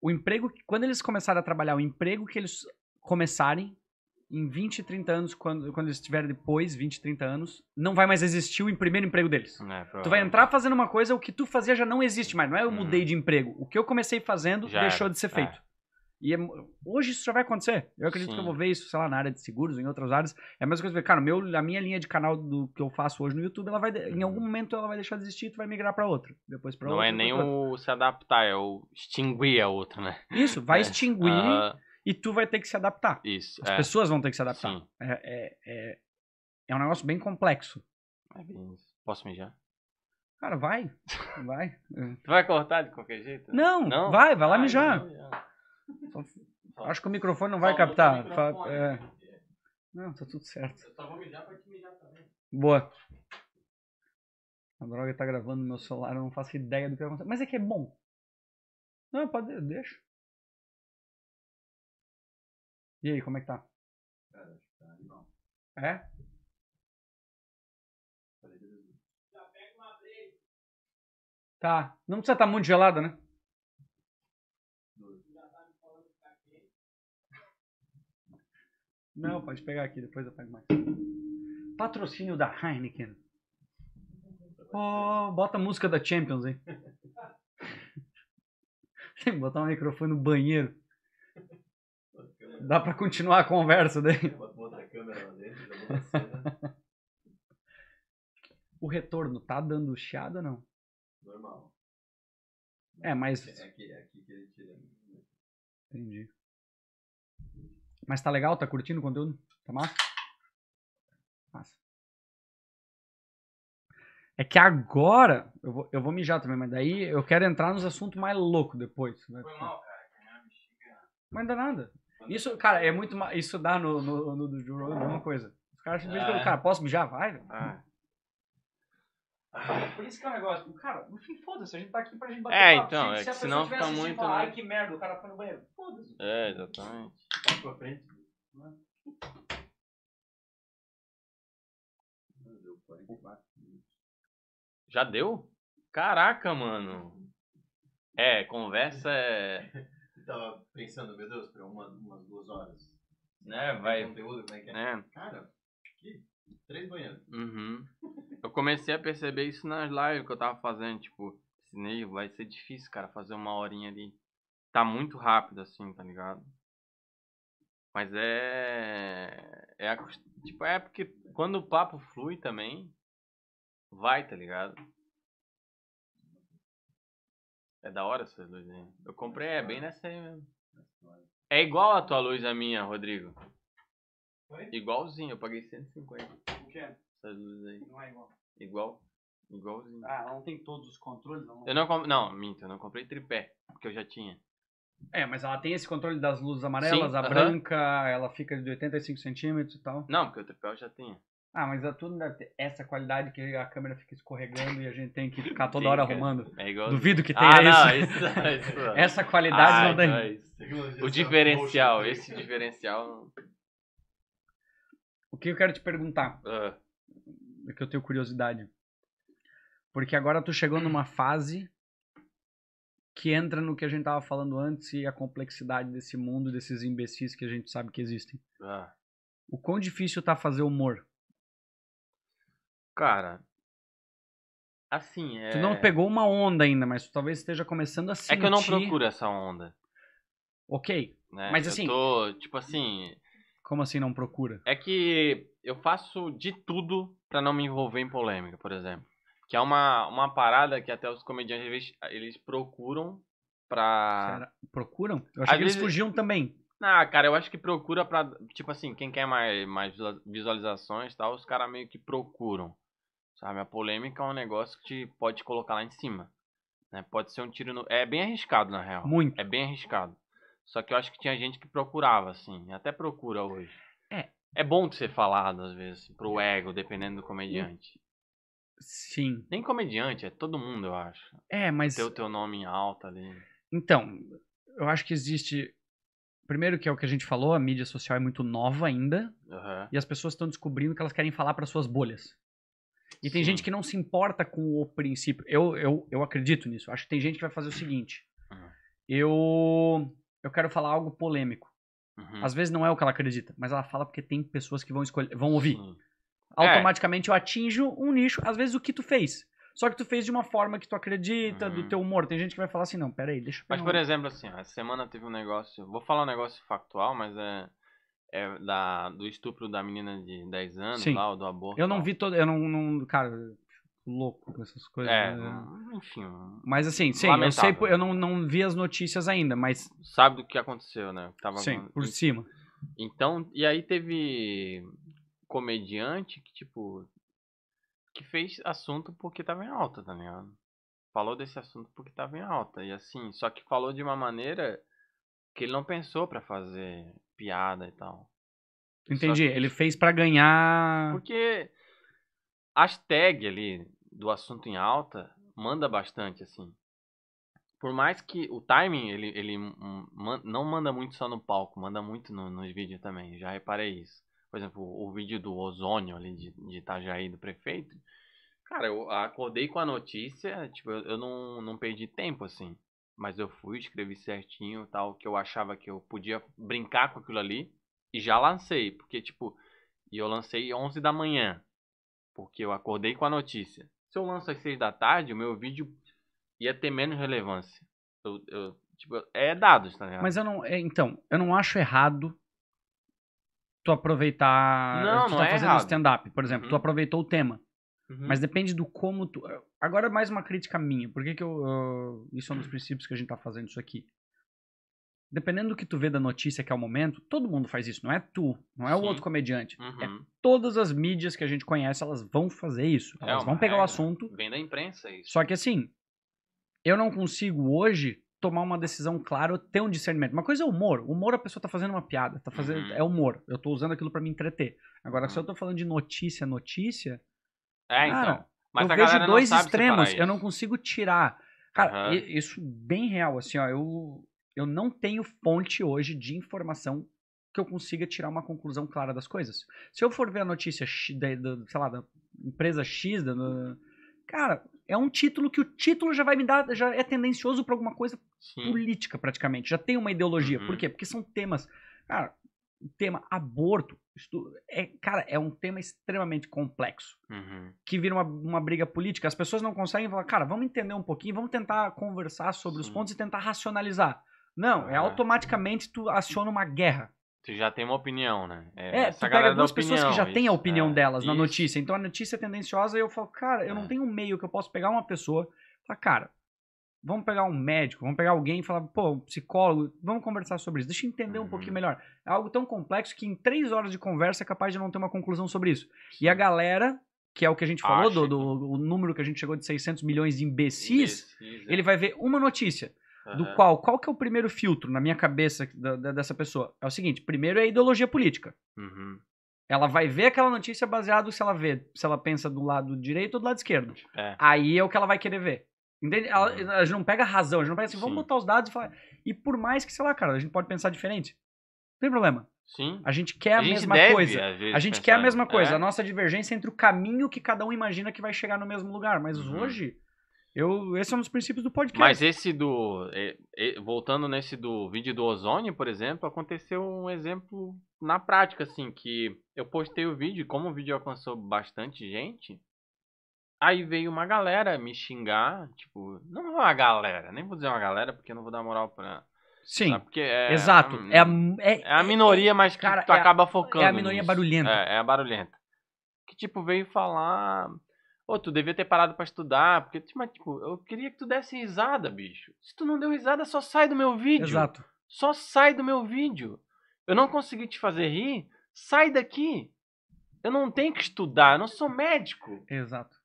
O emprego, quando eles começarem a trabalhar, o emprego que eles começarem em 20, 30 anos, quando, quando eles estiverem depois, 20, 30 anos, não vai mais existir o primeiro emprego deles. É, tu vai entrar fazendo uma coisa, o que tu fazia já não existe mais. Não é eu uhum. mudei de emprego. O que eu comecei fazendo já deixou era. de ser feito. É. E é, hoje isso já vai acontecer. Eu acredito Sim. que eu vou ver isso, sei lá, na área de seguros, em outras áreas. É a mesma coisa, cara, meu, a minha linha de canal do que eu faço hoje no YouTube, ela vai, em uhum. algum momento ela vai deixar de existir, tu vai migrar para outra, depois para outra. Não é nem o se adaptar, é o extinguir a outra, né? Isso, vai é. extinguir. Uh e tu vai ter que se adaptar. Isso. As é. pessoas vão ter que se adaptar. É, é, é, é, um negócio bem complexo. Posso mijar? Cara, vai. Vai. <laughs> tu vai cortar de qualquer jeito? Não, não? vai, vai lá ah, mijar. acho que o microfone não vai captar. É. Não, tá tudo certo. Eu só vou mijar pra te mijar também. Boa. A droga tá gravando no meu celular, eu não faço ideia do que vai acontecer. Mas é que é bom. Não, pode, deixa. E aí, como é que tá? Cara, acho que tá animal. É? Tá. Não precisa estar tá muito gelada, né? Tá tá Não, pode pegar aqui, depois eu pego mais. Patrocínio da Heineken. Oh, bota a música da Champions aí. <laughs> Tem que botar um microfone no banheiro. Dá para continuar a conversa daí. Bota a câmera dentro, já né? <laughs> O retorno tá dando chiada ou não? Normal. É, mas. É aqui, é aqui é que ele tira. Né? Entendi. Mas tá legal? Tá curtindo o conteúdo? Tá massa? Massa. É que agora. Eu vou, eu vou mijar também, mas daí eu quero entrar nos assuntos mais loucos depois. Né? Foi mal, cara. Minha bexiga. Mas não nada. Isso, cara, é muito. Ma... Isso dá no, no, no, no no, uma coisa. Os caras simplesmente falam, é. cara, posso mijar? Vai, velho. É. Ah, por isso que é um negócio. Tipo, cara, no fim, foda-se, a gente tá aqui pra gente bater É, papo. então, se, é se que senão fica assistindo, muito. Né? Ai, que merda, o cara foi no banheiro. Foda-se. É, exatamente. Tá pra frente. Né? Já deu? Caraca, mano. É, conversa é tava pensando, meu Deus, por uma, umas duas horas. Né, vai. Conteúdo, como é que é? Né? Cara, que três banheiros. Uhum. eu comecei a perceber isso nas lives que eu tava fazendo, tipo, esse vai ser difícil, cara, fazer uma horinha ali. Tá muito rápido assim, tá ligado? Mas é. É, a... tipo, é porque quando o papo flui também, vai, tá ligado? É da hora essas luzes aí. Né? Eu é comprei, é bem nessa aí mesmo. É igual a tua luz à minha, Rodrigo. Oi? Igualzinho, eu paguei 150. O que é? Essas luzes aí. Não é igual. Igual. Igualzinho. Ah, ela não tem todos os controles? Não. Eu não comprei. Não, minto, eu não comprei tripé, porque eu já tinha. É, mas ela tem esse controle das luzes amarelas, Sim, a uh -huh. branca, ela fica de 85 centímetros e tal. Não, porque o tripé eu já tinha. Ah, mas a tudo essa qualidade que a câmera fica escorregando e a gente tem que <laughs> ficar toda hora arrumando. É igual... Duvido que ah, tenha ah, não, isso. isso, isso <laughs> Essa qualidade ah, não tem. Então é o diferencial, esse diferencial. O que eu quero te perguntar? Uh. É que eu tenho curiosidade. Porque agora tu chegou numa fase que entra no que a gente tava falando antes e a complexidade desse mundo, desses imbecis que a gente sabe que existem. Ah. O quão difícil tá fazer humor? Cara, assim, é... Tu não é pegou uma onda ainda, mas tu talvez esteja começando a sentir... É que eu não procuro essa onda. Ok, né? mas assim... tô, tipo assim... Como assim não procura? É que eu faço de tudo para não me envolver em polêmica, por exemplo. Que é uma, uma parada que até os comediantes, eles, procuram pra... Será? Procuram? Eu que eles vezes... fugiam também. Ah, cara, eu acho que procura pra. Tipo assim, quem quer mais, mais visualizações e tal, os caras meio que procuram. Sabe? A polêmica é um negócio que te pode colocar lá em cima. Né? Pode ser um tiro no. É bem arriscado, na real. Muito. É bem arriscado. Só que eu acho que tinha gente que procurava, assim. Até procura hoje. É. É bom de ser falado, às vezes, assim, pro é. ego, dependendo do comediante. Sim. Nem comediante, é todo mundo, eu acho. É, mas. Ter o teu nome em alta ali. Então, eu acho que existe. Primeiro que é o que a gente falou, a mídia social é muito nova ainda. Uhum. E as pessoas estão descobrindo que elas querem falar para suas bolhas. E tem Sim. gente que não se importa com o princípio. Eu, eu, eu acredito nisso. Acho que tem gente que vai fazer o seguinte. Uhum. Eu, eu quero falar algo polêmico. Uhum. Às vezes não é o que ela acredita, mas ela fala porque tem pessoas que vão escolher, vão ouvir. Uhum. Automaticamente é. eu atinjo um nicho, às vezes o que tu fez. Só que tu fez de uma forma que tu acredita, do uhum. teu humor. Tem gente que vai falar assim, não, peraí, deixa eu Mas, por exemplo, assim, essa semana teve um negócio. Vou falar um negócio factual, mas é é, da, do estupro da menina de 10 anos, Sim. Lá, do aborto. Eu não vi todo. Eu não, não. Cara, louco com essas coisas. É, né? enfim. Mas assim, sim, eu sei, eu né? não, não vi as notícias ainda, mas. Sabe do que aconteceu, né? Tava sim, com... por cima. Então, e aí teve comediante que, tipo, que fez assunto porque tava em alta, tá ligado? Falou desse assunto porque tava em alta. E assim, só que falou de uma maneira que ele não pensou para fazer piada e tal. Entendi, ele fez para ganhar. Porque as tags ali do assunto em alta manda bastante, assim. Por mais que o timing, ele, ele não manda muito só no palco, manda muito no, nos vídeos também, já reparei isso. Por exemplo, o, o vídeo do ozônio ali de, de Itajaí, do prefeito. Cara, eu acordei com a notícia, tipo, eu, eu não, não perdi tempo, assim mas eu fui, escrevi certinho, tal, que eu achava que eu podia brincar com aquilo ali e já lancei, porque tipo, e eu lancei 11 da manhã, porque eu acordei com a notícia. Se eu lanço às 6 da tarde, o meu vídeo ia ter menos relevância. Eu, eu tipo, é dados, tá ligado? Mas eu não, é, então, eu não acho errado tu aproveitar, não, tu não tá é fazendo stand up, por exemplo, tu uhum. aproveitou o tema. Uhum. Mas depende do como tu. Eh, agora, é mais uma crítica minha. Por que, que eu. eu... Eh, isso é um dos princípios que a gente tá fazendo isso aqui. Dependendo do que tu vê da notícia que é o momento, todo mundo faz isso. Não é tu, não é Sim. o outro comediante. É uhum. É todas as mídias que a gente conhece, elas vão fazer isso. Elas é vão pegar regra. o assunto. Vem da imprensa isso. Só que assim, eu não consigo hoje tomar uma decisão clara, ter um discernimento. Uma coisa é humor. Humor a pessoa tá fazendo uma piada, tá fazendo uhum. é humor. Eu tô usando aquilo para me entreter. Agora uhum. se eu uhum. tô falando de notícia, notícia, é, então. Mas eu vejo dois extremos, eu não consigo tirar. Cara, uhum. isso bem real, assim, ó, eu, eu não tenho fonte hoje de informação que eu consiga tirar uma conclusão clara das coisas. Se eu for ver a notícia, da, da sei lá, da empresa X, da, da, cara, é um título que o título já vai me dar, já é tendencioso para alguma coisa Sim. política praticamente, já tem uma ideologia. Uhum. Por quê? Porque são temas. Cara, o tema aborto, é, cara, é um tema extremamente complexo, uhum. que vira uma, uma briga política. As pessoas não conseguem falar, cara, vamos entender um pouquinho, vamos tentar conversar sobre Sim. os pontos e tentar racionalizar. Não, é, é automaticamente tu aciona uma guerra. Tu já tem uma opinião, né? É, é tu pega duas opinião, pessoas que já têm a opinião é, delas na notícia. Então a notícia é tendenciosa e eu falo, cara, eu é. não tenho um meio que eu posso pegar uma pessoa e falar, cara, vamos pegar um médico, vamos pegar alguém e falar, pô, psicólogo, vamos conversar sobre isso. Deixa eu entender um pouquinho uhum. melhor. É algo tão complexo que em três horas de conversa é capaz de não ter uma conclusão sobre isso. E a galera, que é o que a gente falou, do, do número que a gente chegou de 600 milhões de imbecis, Imbecis, é. ele vai ver uma notícia. Uhum. Do qual, qual que é o primeiro filtro na minha cabeça da, da, dessa pessoa? É o seguinte, primeiro é a ideologia política. Uhum. Ela vai ver aquela notícia baseado se ela vê, se ela pensa do lado direito ou do lado esquerdo. É. Aí é o que ela vai querer ver. Entende? Uhum. gente não não razão a gente não pega assim, Sim. vamos botar os dados e falar. E por mais que, sei lá, cara, a gente pode pensar diferente. Não tem problema. Sim. A gente quer a, a gente mesma deve, coisa. A gente quer a mesma coisa. É. A nossa divergência entre o caminho que cada um imagina que vai chegar no mesmo lugar. Mas uhum. hoje, eu, esse é um dos princípios do podcast. Mas esse do. Voltando nesse do vídeo do ozônio, por exemplo, aconteceu um exemplo na prática, assim, que eu postei o vídeo, como o vídeo alcançou bastante gente, Aí veio uma galera me xingar, tipo, não uma galera, nem vou dizer uma galera, porque eu não vou dar moral pra. Sim. Porque é, exato. É a, é, é a minoria, mas cara, tu é acaba é a, focando. É a minoria nisso. barulhenta. É, é a barulhenta. Que, tipo, veio falar. Ô, oh, tu devia ter parado para estudar, porque, mas, tipo, eu queria que tu desse risada, bicho. Se tu não deu risada, só sai do meu vídeo. Exato. Só sai do meu vídeo. Eu não consegui te fazer rir, sai daqui. Eu não tenho que estudar, eu não sou médico. Exato.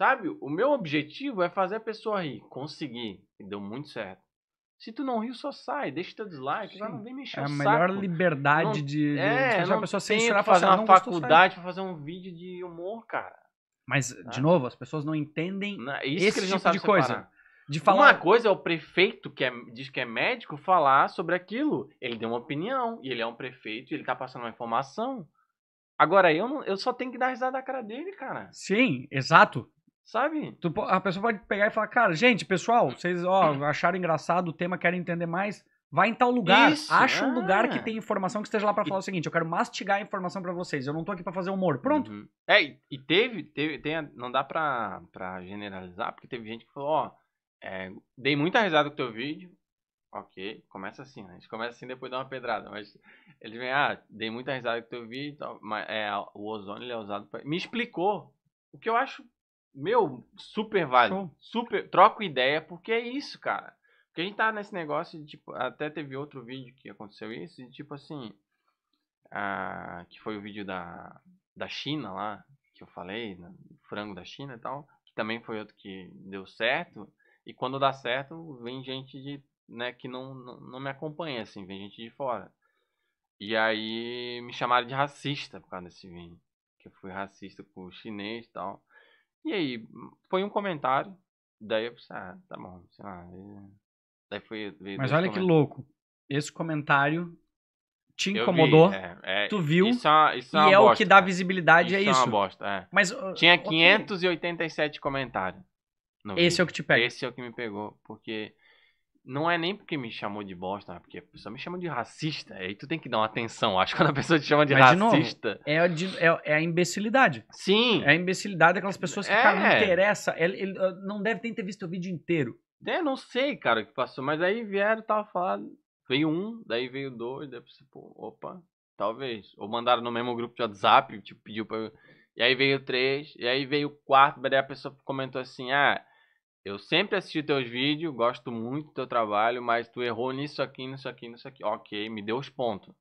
Sabe? O meu objetivo é fazer a pessoa rir. Consegui. E deu muito certo. Se tu não riu, só sai, deixa teu dislike, Sim. não vem mexer é o saco. É a melhor liberdade não, de, é, de a pessoa censurar, assim, fazer ah, uma faculdade para fazer um vídeo de humor, cara. Mas, de novo, as pessoas não entendem não, é esse tipo de coisa. De falar... Uma coisa é o prefeito que é, diz que é médico falar sobre aquilo. Ele deu uma opinião, e ele é um prefeito, e ele tá passando uma informação. Agora, eu, não, eu só tenho que dar risada da cara dele, cara. Sim, exato. Sabe? Tu, a pessoa pode pegar e falar, cara, gente, pessoal, vocês ó, acharam engraçado o tema, querem entender mais? Vai em tal lugar. Isso, Acha é. um lugar que é. tem informação que esteja lá para falar o seguinte: eu quero mastigar a informação para vocês. Eu não tô aqui para fazer humor. Pronto. Uhum. É, e teve, teve tem, não dá pra, pra generalizar, porque teve gente que falou: ó, é, dei muita risada com o teu vídeo. Ok, começa assim, né? A gente começa assim depois dá uma pedrada. Mas ele vem, ah, dei muita risada com o teu vídeo. Mas, é, o ozônio ele é usado pra. Me explicou. O que eu acho meu, super válido. Super, troco ideia, porque é isso, cara. Porque a gente tá nesse negócio de, tipo, até teve outro vídeo que aconteceu isso, tipo assim, a, ah, que foi o vídeo da, da China lá, que eu falei, né, frango da China e tal, que também foi outro que deu certo, e quando dá certo, vem gente de, né, que não, não, não me acompanha, assim, vem gente de fora. E aí me chamaram de racista por causa desse vídeo, que eu fui racista com o chinês e tal. E aí, foi um comentário. Daí eu pensei, ah, tá bom, sei lá. Daí foi. Mas olha que louco. Esse comentário te incomodou, vi, é, é, tu viu, isso é, isso é e é bosta, o que dá é. visibilidade, isso é isso. É uma bosta, é. Mas, Tinha 587 okay. comentários. Esse vídeo. é o que te pega. Esse é o que me pegou, porque não é nem porque me chamou de bosta, é porque a pessoa me chama de racista. Aí tu tem que dar uma atenção. Acho que <laughs> quando a pessoa te chama de mas, racista. De novo, é, é, é, a imbecilidade. Sim. É a imbecilidade daquelas pessoas que, é. cara, tá, não interessa. Ele, ele, ah, não deve ter visto o vídeo inteiro. É, não sei, cara, o que passou. Mas aí vieram, tava falando. Veio um, daí veio dois, daí você, pô, opa, talvez. Ou mandaram no mesmo grupo de WhatsApp, tipo, pediu pra. E aí veio três, e aí veio quatro, daí a pessoa comentou assim, ah eu sempre assisti teus vídeos, gosto muito do teu trabalho, mas tu errou nisso aqui, nisso aqui, nisso aqui. Ok, me deu os pontos.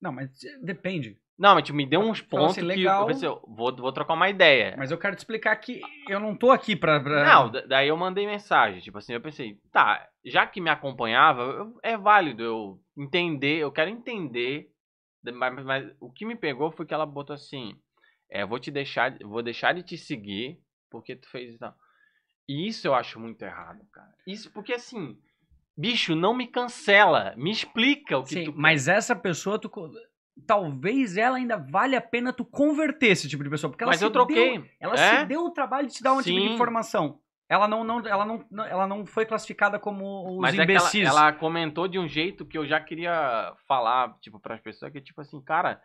Não, mas eh, depende. Não, mas tu tipo, me deu uns pontos assim, legal, que eu pensei, vou, vou trocar uma ideia. Mas eu quero te explicar que eu não tô aqui pra... pra... Não, daí eu mandei mensagem, tipo assim, eu pensei, tá, já que me acompanhava, eu, é válido eu entender, eu quero entender, mas, mas, o que me pegou foi que ela botou assim, é, vou te deixar, vou deixar de te seguir, porque tu fez isso. E isso eu acho muito errado, cara. Isso porque assim, bicho, não me cancela, me explica o que Sim, tu Mas essa pessoa tu talvez ela ainda vale a pena tu converter esse tipo de pessoa, porque ela Mas eu troquei. Deu, ela é? se deu o trabalho de te dar um Sim. tipo de informação. Ela não, não, ela, não, ela não foi classificada como os Mas é imbecis. É ela, ela comentou de um jeito que eu já queria falar, tipo, para as pessoas, que tipo assim, cara,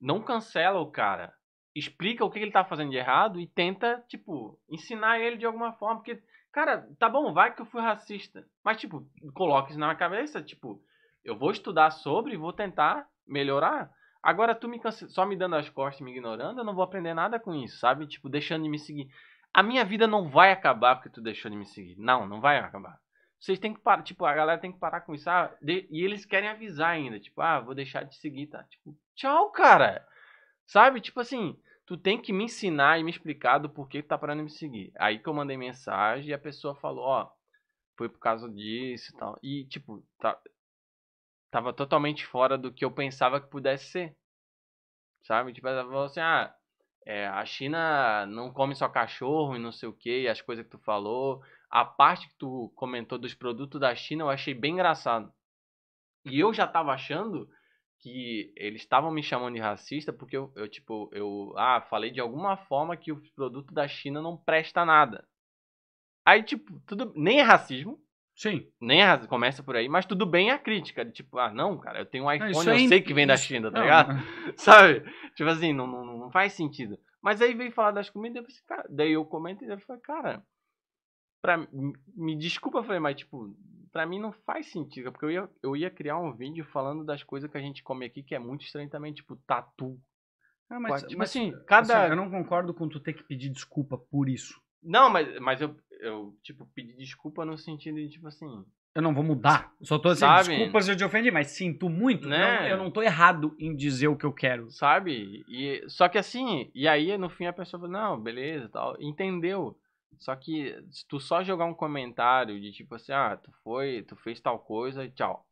não cancela o cara explica o que ele tá fazendo de errado e tenta, tipo, ensinar ele de alguma forma. Porque, cara, tá bom, vai que eu fui racista. Mas, tipo, coloque isso na minha cabeça, tipo, eu vou estudar sobre e vou tentar melhorar. Agora tu me canse... só me dando as costas e me ignorando, eu não vou aprender nada com isso, sabe? Tipo, deixando de me seguir. A minha vida não vai acabar porque tu deixou de me seguir. Não, não vai acabar. Vocês têm que parar, tipo, a galera tem que parar com isso. Ah, de... E eles querem avisar ainda, tipo, ah, vou deixar de seguir, tá? Tipo, tchau, cara. Sabe? Tipo assim, tu tem que me ensinar e me explicar do porquê tu tá parando de me seguir. Aí que eu mandei mensagem e a pessoa falou, ó, foi por causa disso e tal. E, tipo, tá, tava totalmente fora do que eu pensava que pudesse ser. Sabe? Tipo, ela falou assim, ah, é, a China não come só cachorro e não sei o que, as coisas que tu falou. A parte que tu comentou dos produtos da China eu achei bem engraçado. E eu já tava achando que eles estavam me chamando de racista porque eu, eu, tipo, eu ah, falei de alguma forma que o produto da China não presta nada. Aí, tipo, tudo, nem é racismo. Sim. Nem é racismo, começa por aí, mas tudo bem é a crítica. Tipo, ah, não, cara, eu tenho um iPhone, é eu é sei que vem da China, tá ligado? <laughs> Sabe? Tipo assim, não, não, não faz sentido. Mas aí veio falar das comidas, eu pensei, cara, daí eu comento e eu falei, cara, pra, me desculpa, eu falei, mas tipo, para mim não faz sentido, é porque eu ia, eu ia criar um vídeo falando das coisas que a gente come aqui, que é muito estranho também, tipo tatu. Ah, mas, tipo mas, assim, assim cada. Assim, eu não concordo com tu ter que pedir desculpa por isso. Não, mas, mas eu, eu, tipo, pedi desculpa no sentido de, tipo assim. Eu não vou mudar. só tô assim, sabe? desculpa se eu te ofendi, mas sinto muito. Né? Não, eu não tô errado em dizer o que eu quero. Sabe? E, só que assim, e aí no fim a pessoa fala, não, beleza tal. Entendeu? Só que se tu só jogar um comentário de tipo assim, ah, tu foi, tu fez tal coisa e tchau.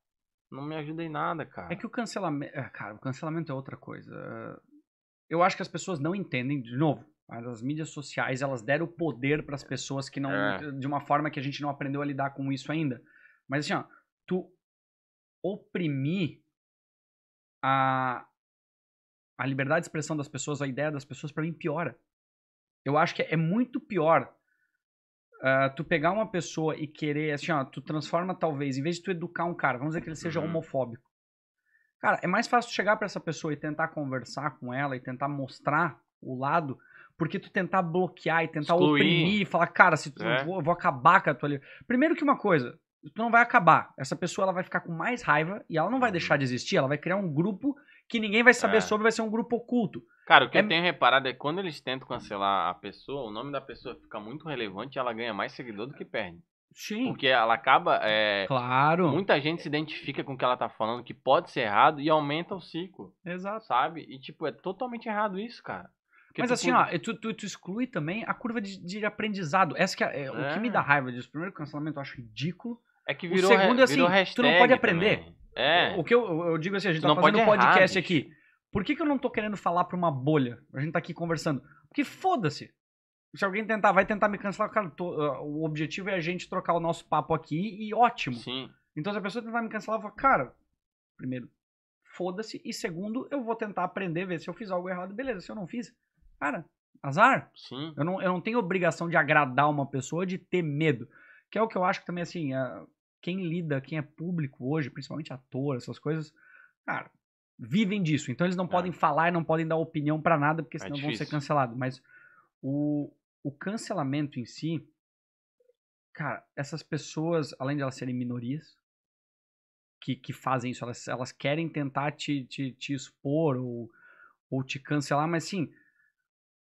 Não me ajuda em nada, é cara. É que o cancelamento. É, cara, o cancelamento é outra coisa. Eu acho que as pessoas não entendem, de novo, as mídias sociais elas deram poder para as é. pessoas que não. É. De uma forma que a gente não aprendeu a lidar com isso ainda. Mas assim, ó, tu oprimir a, a liberdade de expressão das pessoas, a ideia das pessoas, para mim piora. Eu acho que é muito pior ah, tu pegar uma pessoa e querer, assim, ó, tu transforma talvez, em vez de tu educar um cara, vamos dizer que ele seja uhum. homofóbico. Cara, é mais fácil chegar para essa pessoa e tentar conversar com ela e tentar mostrar o lado, porque tu tentar bloquear e tentar Excluir. oprimir e falar, cara, se tu, é. vou, vou acabar com a tua Primeiro que uma coisa, tu não vai acabar. Essa pessoa ela vai ficar com mais raiva e ela não vai uhum. deixar de existir, ela vai criar um grupo que ninguém vai saber é. sobre, vai ser um grupo oculto. Cara, o que é... eu tenho reparado é que quando eles tentam cancelar a pessoa, o nome da pessoa fica muito relevante e ela ganha mais seguidor do que perde. Sim. Porque ela acaba. É, claro. Muita gente se identifica com o que ela tá falando, que pode ser errado, e aumenta o ciclo. Exato. Sabe? E, tipo, é totalmente errado isso, cara. Porque Mas tu assim, pode... ó, tu, tu, tu, exclui também a curva de, de aprendizado. Essa que é, é, o que me é. dá raiva disso. Primeiro, cancelamento eu acho ridículo. É que virou, o segundo, é assim, tu não pode aprender. Também. É. O que eu, eu digo assim, a gente tá não fazendo um podcast aqui. Por que, que eu não tô querendo falar pra uma bolha? A gente tá aqui conversando. Porque foda-se. Se alguém tentar, vai tentar me cancelar, cara, tô, uh, o objetivo é a gente trocar o nosso papo aqui e ótimo. Sim. Então se a pessoa tentar me cancelar, eu falo, cara, primeiro, foda-se. E segundo, eu vou tentar aprender, ver se eu fiz algo errado, beleza. Se eu não fiz, cara, azar. Sim. Eu não, eu não tenho obrigação de agradar uma pessoa, de ter medo. Que é o que eu acho que também, assim, uh, quem lida, quem é público hoje, principalmente ator, essas coisas, cara, vivem disso. Então eles não é. podem falar não podem dar opinião para nada, porque é senão é vão ser cancelados. Mas o, o cancelamento em si, cara, essas pessoas, além de elas serem minorias, que, que fazem isso, elas, elas querem tentar te, te, te expor ou, ou te cancelar, mas sim,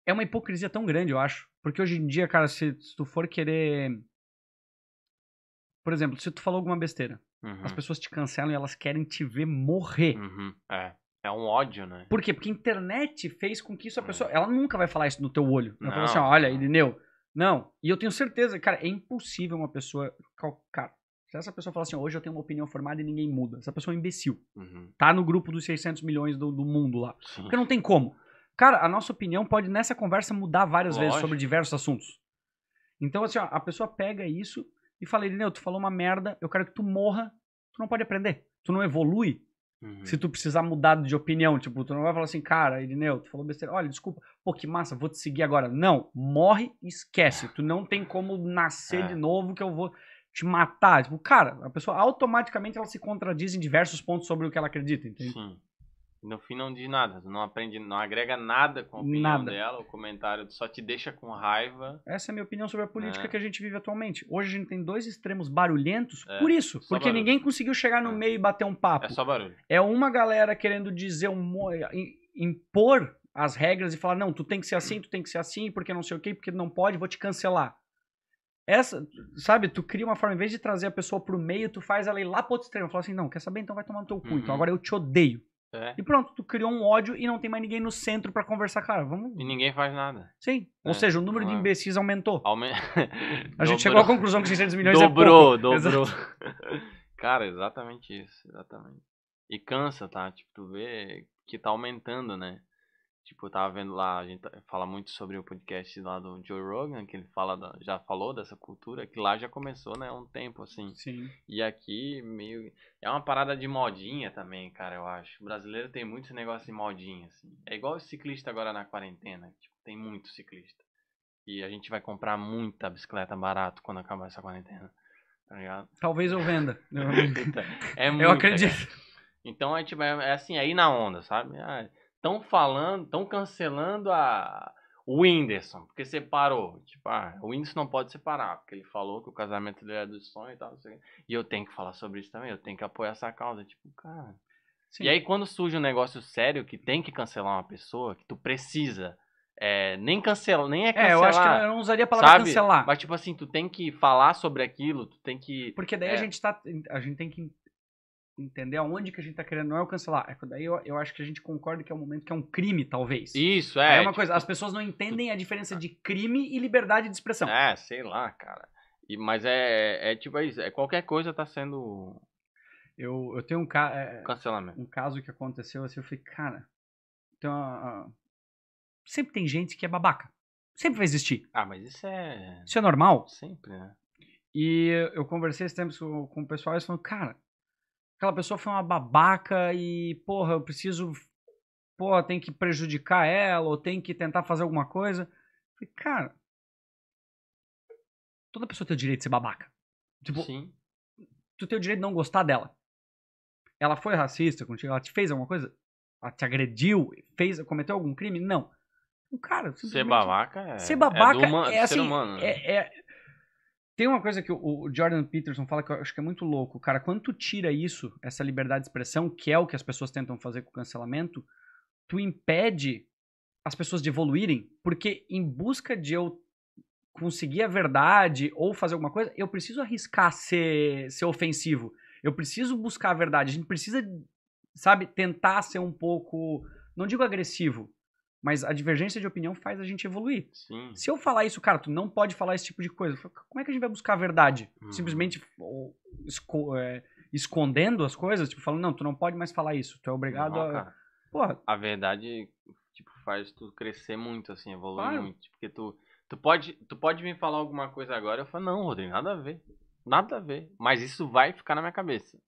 é uma hipocrisia tão grande, eu acho. Porque hoje em dia, cara, se, se tu for querer por exemplo, se tu falou alguma besteira, uhum. as pessoas te cancelam e elas querem te ver morrer. Uhum. É. É um ódio, né? Por quê? Porque a internet fez com que isso a pessoa. Hum. Ela nunca vai falar isso no teu olho. Ela fala assim: olha, Irineu, não. E eu tenho certeza, cara, é impossível uma pessoa. Cara, se essa pessoa falar assim, hoje eu tenho uma opinião formada e ninguém muda. Essa pessoa é um imbecil. Uhum. Tá no grupo dos 600 milhões do, do mundo lá. Sim. Porque não tem como. Cara, a nossa opinião pode, nessa conversa, mudar várias Lógico. vezes sobre diversos assuntos. Então, assim, ó, a pessoa pega isso e falei, Lineu, tu falou uma merda, eu quero que tu morra, tu não pode aprender, tu não evolui. Uhum. Se tu precisar mudar de opinião, tipo, tu não vai falar assim, cara, Irineu, tu falou besteira, olha, desculpa, pô, que massa, vou te seguir agora. Não, morre e esquece. Tu não tem como nascer é. de novo que eu vou te matar. Tipo, cara, a pessoa automaticamente ela se contradiz em diversos pontos sobre o que ela acredita, entende? Sim. No fim não diz nada, não aprende, não agrega nada com a opinião nada. dela, o comentário só te deixa com raiva. Essa é a minha opinião sobre a política é. que a gente vive atualmente. Hoje a gente tem dois extremos barulhentos, é. por isso, só porque barulho. ninguém conseguiu chegar no é. meio e bater um papo. É só barulho. É uma galera querendo dizer um impor as regras e falar não, tu tem que ser assim, tu tem que ser assim, porque não sei o quê, porque não pode, vou te cancelar. Essa, sabe, tu cria uma forma, em vez de trazer a pessoa pro meio, tu faz ela ir lá pro outro extremo. Fala assim, não, quer saber? Então vai tomar no teu cu. Então uhum. Então agora eu te odeio. É. E pronto, tu criou um ódio e não tem mais ninguém no centro para conversar, cara. Vamos... E ninguém faz nada. Sim. É. Ou seja, o número de é. imbecis aumentou. Aume... <laughs> a gente chegou à conclusão que 600 milhões é dobrou, é pouco. Dobrou, <laughs> dobrou. cara, exatamente isso. Exatamente. E cansa, tá? Tipo, tu vê que tá aumentando, né? Tipo, eu tava vendo lá, a gente tá, fala muito sobre o podcast lá do Joe Rogan, que ele fala da, já falou dessa cultura, que lá já começou, né, um tempo, assim. Sim. E aqui, meio... É uma parada de modinha também, cara, eu acho. O brasileiro tem muito esse negócio de modinha, assim. É igual o ciclista agora na quarentena, tipo, tem muito ciclista. E a gente vai comprar muita bicicleta barato quando acabar essa quarentena, tá ligado? Talvez eu venda. <laughs> Então, é muito, eu acredito. Cara. Então, a gente vai, é assim, aí é na onda, sabe? Ah, Estão falando, estão cancelando a o Whindersson, porque separou. Tipo, ah, o Whindersson não pode separar, porque ele falou que o casamento dele é do sonho e tal. Assim, e eu tenho que falar sobre isso também, eu tenho que apoiar essa causa. Tipo, cara. Sim. E aí, quando surge um negócio sério que tem que cancelar uma pessoa, que tu precisa. É, nem cancela, nem é cancelar. É, eu acho que eu não usaria a palavra sabe? cancelar. Mas, tipo assim, tu tem que falar sobre aquilo, tu tem que. Porque daí é... a gente tá. A gente tem que entender aonde que a gente está querendo, não é o cancelar. É, daí eu, eu, acho que a gente concorda que é um momento que é um crime, talvez. Isso, é. É uma coisa, as tipo, pessoas não entendem a diferença ah. de crime e liberdade de expressão. É, sei lá, cara. E, mas é, é tipo, é, qualquer coisa está sendo... Eu, eu tenho um, caso é, Cancelamento. um caso que aconteceu assim, eu falei, cara, tem então, uma... Ah, ah, sempre tem gente que é babaca. Sempre vai existir. Ah, mas isso é... Isso é normal? Sempre, né? E eu conversei esse tempo com o pessoal e eles falaram, cara, aquela pessoa foi uma babaca e, porra, eu preciso, porra, tem que prejudicar ela ou tem que tentar fazer alguma coisa. falei, cara, toda pessoa tem o direito de ser babaca. Tipo, Sim. tu tem o direito de não gostar dela. Ela foi racista contigo, ela te fez alguma coisa? Ela te agrediu, fez, cometeu algum crime? Não. cara, ser babaca é, ser babaca é, do humano, é assim, humano, né? é, é, tem uma coisa que o Jordan Peterson fala que eu acho que é muito louco. Cara, quando tu tira isso, essa liberdade de expressão, que é o que as pessoas tentam fazer com o cancelamento, tu impede as pessoas de evoluírem. Porque em busca de eu conseguir a verdade ou fazer alguma coisa, eu preciso arriscar ser, ser ofensivo. Eu preciso buscar a verdade. A gente precisa, sabe, tentar ser um pouco, não digo agressivo, mas a divergência de opinião faz a gente evoluir. Sim. Se eu falar isso, cara, tu não pode falar esse tipo de coisa. Como é que a gente vai buscar a verdade? Uhum. Simplesmente ou, esco, é, escondendo as coisas? Tipo, falando, não, tu não pode mais falar isso. Tu é obrigado não, a... Porra. A verdade, tipo, faz tu crescer muito, assim, evoluir claro. muito. Porque tu, tu, pode, tu pode me falar alguma coisa agora, eu falo, não, Rodrigo, nada a ver. Nada a ver. Mas isso vai ficar na minha cabeça.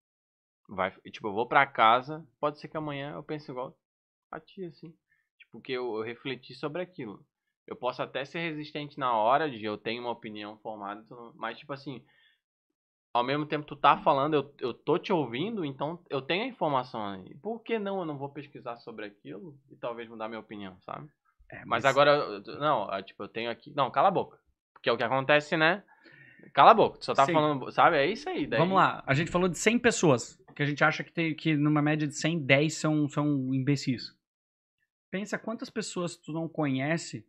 Vai, tipo, eu vou pra casa, pode ser que amanhã eu pense igual a ti, assim porque eu, eu refleti sobre aquilo. Eu posso até ser resistente na hora de eu tenho uma opinião formada, mas tipo assim, ao mesmo tempo tu tá falando, eu, eu tô te ouvindo, então eu tenho a informação aí. Por que não eu não vou pesquisar sobre aquilo e talvez mudar minha opinião, sabe? É, mas... mas, agora, não, é, tipo, eu tenho aqui. Não, cala a boca. Porque é o que acontece, né? Cala a boca, tu só tá Sim. falando, sabe? É isso aí. Daí... Vamos lá, a gente falou de 100 pessoas, que a gente acha que, tem, que numa média de 100, 10 são, são imbecis pensa quantas pessoas tu não conhece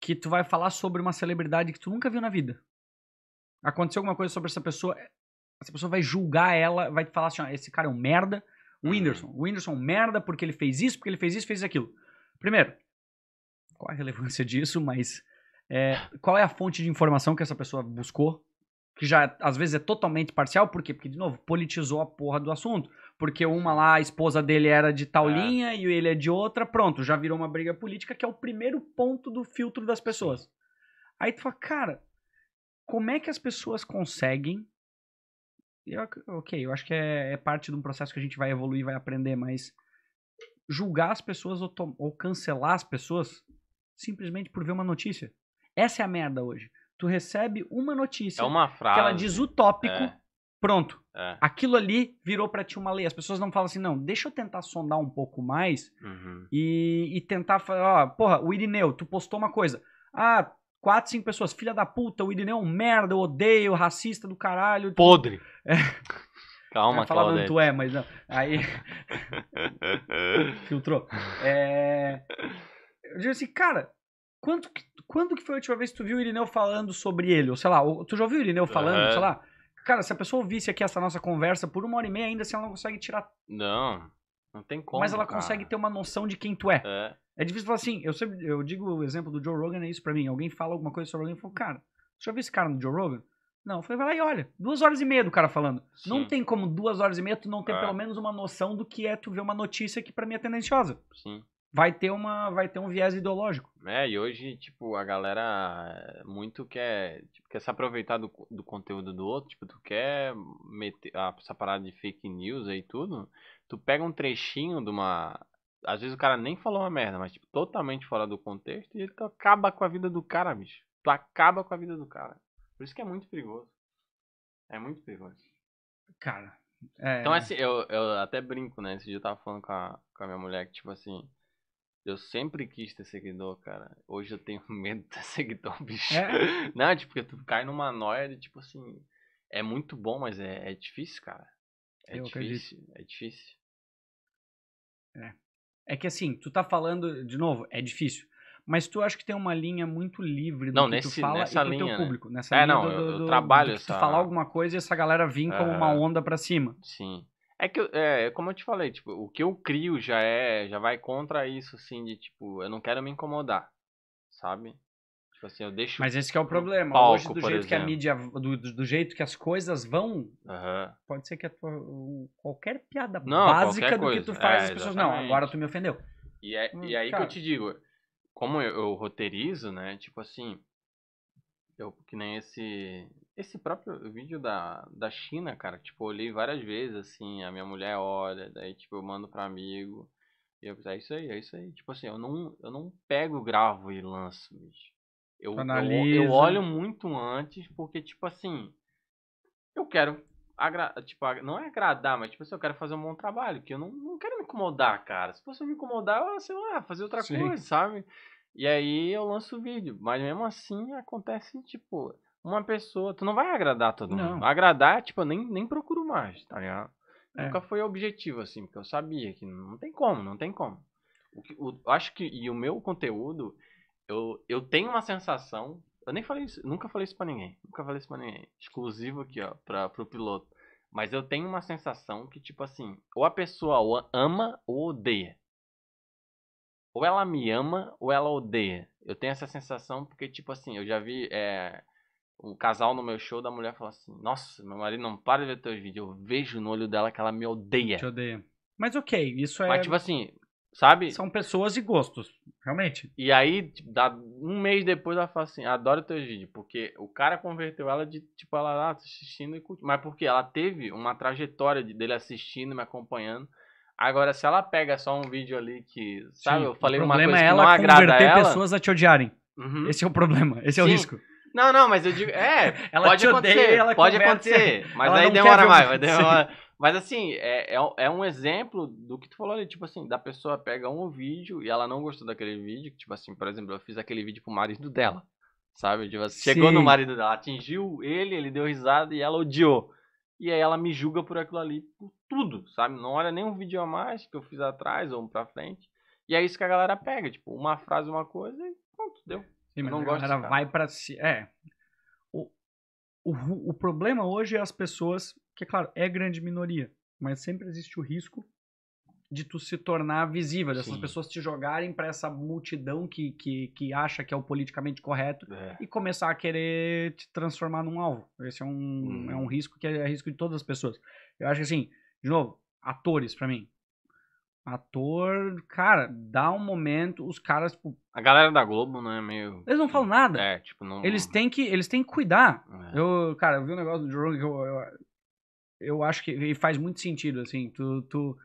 que tu vai falar sobre uma celebridade que tu nunca viu na vida. Aconteceu alguma coisa sobre essa pessoa, é, essa pessoa vai julgar ela, vai falar assim, ó, esse cara é um merda, o uhum. Whindersson. O Whindersson é um merda porque ele fez isso, porque ele fez isso, fez aquilo. Primeiro, qual a relevância <laughs> disso, mas é, qual é a fonte de informação que essa pessoa buscou? Que já, às vezes, é totalmente parcial, por quê? Porque, de novo, politizou a porra do assunto porque uma lá, a esposa dele era de tal é. linha e ele é de outra, pronto, já virou uma briga política, que é o primeiro ponto do filtro das pessoas. Sim. Aí tu fala, cara, como é que as pessoas conseguem. Eu, ok, eu acho que é, é, parte de um processo que a gente vai evoluir, vai aprender, mas julgar as pessoas ou, ou cancelar as pessoas simplesmente por ver uma notícia. Essa é a merda hoje. Tu recebe uma notícia. É uma frase. Que ela diz o tópico. É. Pronto. É. Aquilo ali virou para ti uma lei. As pessoas não falam assim, não, deixa eu tentar sondar um pouco mais uhum. e, e tentar falar, ó, porra, o Irineu, tu postou uma coisa. Ah, quatro, cinco pessoas, filha da puta, o Irineu é um merda, eu odeio, racista do caralho. <laughs> Podre. É. Calma, Cláudio. Falando tu é, mas não. Aí. <laughs> Filtrou. É... Eu digo assim, cara, quando que, quando que foi a última vez que tu viu o Irineu falando sobre ele? Ou sei lá, tu já ouviu o Irineu falando, uhum. sei lá, Cara, se a pessoa ouvisse aqui essa nossa conversa por uma hora e meia ainda, assim, ela não consegue tirar. Não, não tem como. Mas ela cara. consegue ter uma noção de quem tu é. É, é difícil falar assim, eu, sempre, eu digo o exemplo do Joe Rogan, é isso pra mim. Alguém fala alguma coisa sobre alguém e fala, cara, deixa eu ver esse cara no Joe Rogan. Não, eu falei, vai lá e olha. Duas horas e meia do cara falando. Sim. Não tem como duas horas e meia tu não ter é. pelo menos uma noção do que é tu ver uma notícia que para mim é tendenciosa. Sim vai ter uma vai ter um viés ideológico. É, e hoje, tipo, a galera eh, muito quer, tipo, quer se aproveitar do, do conteúdo do outro, tipo, tu quer meter ah, essa parada de fake news aí tudo, tu pega um trechinho de uma às vezes o cara nem falou uma merda, mas tipo, totalmente fora do contexto e tu acaba com a vida do cara, bicho. Tu acaba com a vida do cara. Por isso que é muito perigoso. É muito perigoso. Cara. É... Então, assim, eu, eu até brinco, né? Esse dia eu tava falando com a, com a minha mulher que, tipo assim, eu sempre quis ter seguidor, cara. Hoje eu tenho <laughs> medo de ter seguidor, bicho. É. <laughs> Não, tipo, tu cai numa noia de tipo assim. É muito bom, mas é, é difícil, cara. É eu difícil. Acredito. É difícil. É. É que assim, tu tá falando, de novo, é difícil. Mas tu acho que tem uma linha muito livre do não, que nesse, tu fala nessa e do linha, teu né? público. Né? Nessa é, linha não, do, do, eu, eu trabalho do essa... tu falar alguma coisa e essa galera vir é... como uma onda pra cima. Sim. É que, é, é, como eu te falei, tipo, o que eu crio já é, já vai contra isso, assim, de tipo, eu não quero me incomodar, sabe? Tipo assim, eu deixo. Mas esse é o problema. Palco, Hoje, do jeito exemplo. que a mídia, do, do, jeito que as coisas vão, uhum. pode ser que a tua, qualquer piada não, básica qualquer do coisa. que tu é, faz, é, as pessoas, exatamente. não, agora tu me ofendeu. E, é, hum, e é aí cara. que eu te digo, como eu, eu roteirizo, né, tipo assim, eu, que nem esse esse próprio vídeo da, da China, cara, tipo, eu olhei várias vezes, assim, a minha mulher olha, daí, tipo, eu mando pra amigo, e eu, é isso aí, é isso aí. Tipo assim, eu não, eu não pego, gravo e lanço, bicho. Eu, eu, eu, olho muito antes, porque, tipo assim, eu quero, agra tipo, não é agradar, mas, tipo assim, eu quero fazer um bom trabalho, que eu não, não quero me incomodar, cara. Se fosse me incomodar, eu, sei lá, fazer outra Sim. coisa, sabe? E aí eu lanço o vídeo. Mas mesmo assim acontece, tipo, uma pessoa. Tu não vai agradar todo não. mundo. Agradar, tipo, eu nem, nem procuro mais, tá ligado? É. Nunca foi objetivo, assim, porque eu sabia que não tem como, não tem como. O, o, acho que. E o meu conteúdo, eu, eu tenho uma sensação. Eu nem falei isso, nunca falei isso pra ninguém. Nunca falei isso pra ninguém. Exclusivo aqui, ó, pra, pro piloto. Mas eu tenho uma sensação que, tipo assim, ou a pessoa ama ou odeia ou ela me ama ou ela odeia. Eu tenho essa sensação porque, tipo assim, eu já vi é, um casal no meu show da mulher falar assim: Nossa, meu marido não para de ver teus vídeos. Eu vejo no olho dela que ela me odeia. Te odeia. Mas ok, isso é. Mas, tipo assim, sabe? São pessoas e gostos, realmente. E aí, tipo, dá um mês depois, ela fala assim: Adoro teus vídeos. Porque o cara converteu ela de, tipo, ela ah, assistindo e curtindo. Mas porque ela teve uma trajetória dele assistindo, me acompanhando. Agora, se ela pega só um vídeo ali que, sabe, Sim, eu falei uma coisa é ela que não agrada ela... pessoas a te odiarem. Uhum. Esse é o problema, esse Sim. é o risco. Não, não, mas eu digo, é, <laughs> pode acontecer, odeia, pode acontecer, mas aí demora mais, vai <laughs> demora... Mas assim, é, é, é, um exemplo do que tu falou ali, tipo assim, da pessoa pega um vídeo e ela não gostou daquele vídeo, tipo assim, por exemplo, eu fiz aquele vídeo pro marido dela, sabe? Tipo, assim, chegou no marido dela, atingiu ele, ele deu risada e ela odiou. E aí ela me julga por aquilo ali, por tudo, sabe? Não olha nem um vídeo a mais que eu fiz atrás ou um pra frente. E é isso que a galera pega, tipo, uma frase, uma coisa e pronto, deu. Sim, mas não a gosto galera vai pra si. É. O, o, o problema hoje é as pessoas, que é claro, é grande minoria, mas sempre existe o risco de tu se tornar visível, dessas Sim. pessoas te jogarem para essa multidão que, que, que acha que é o politicamente correto é. e começar a querer te transformar num alvo. Esse é um, hum. é um risco que é, é risco de todas as pessoas. Eu acho que assim, de novo, atores para mim. Ator, cara, dá um momento, os caras, tipo, A galera da Globo, né, meio... Eles não falam nada. É, tipo, não... Eles têm que, eles têm que cuidar. É. Eu, cara, eu vi um negócio do Jorong que eu, eu, eu acho que faz muito sentido, assim, tu... tu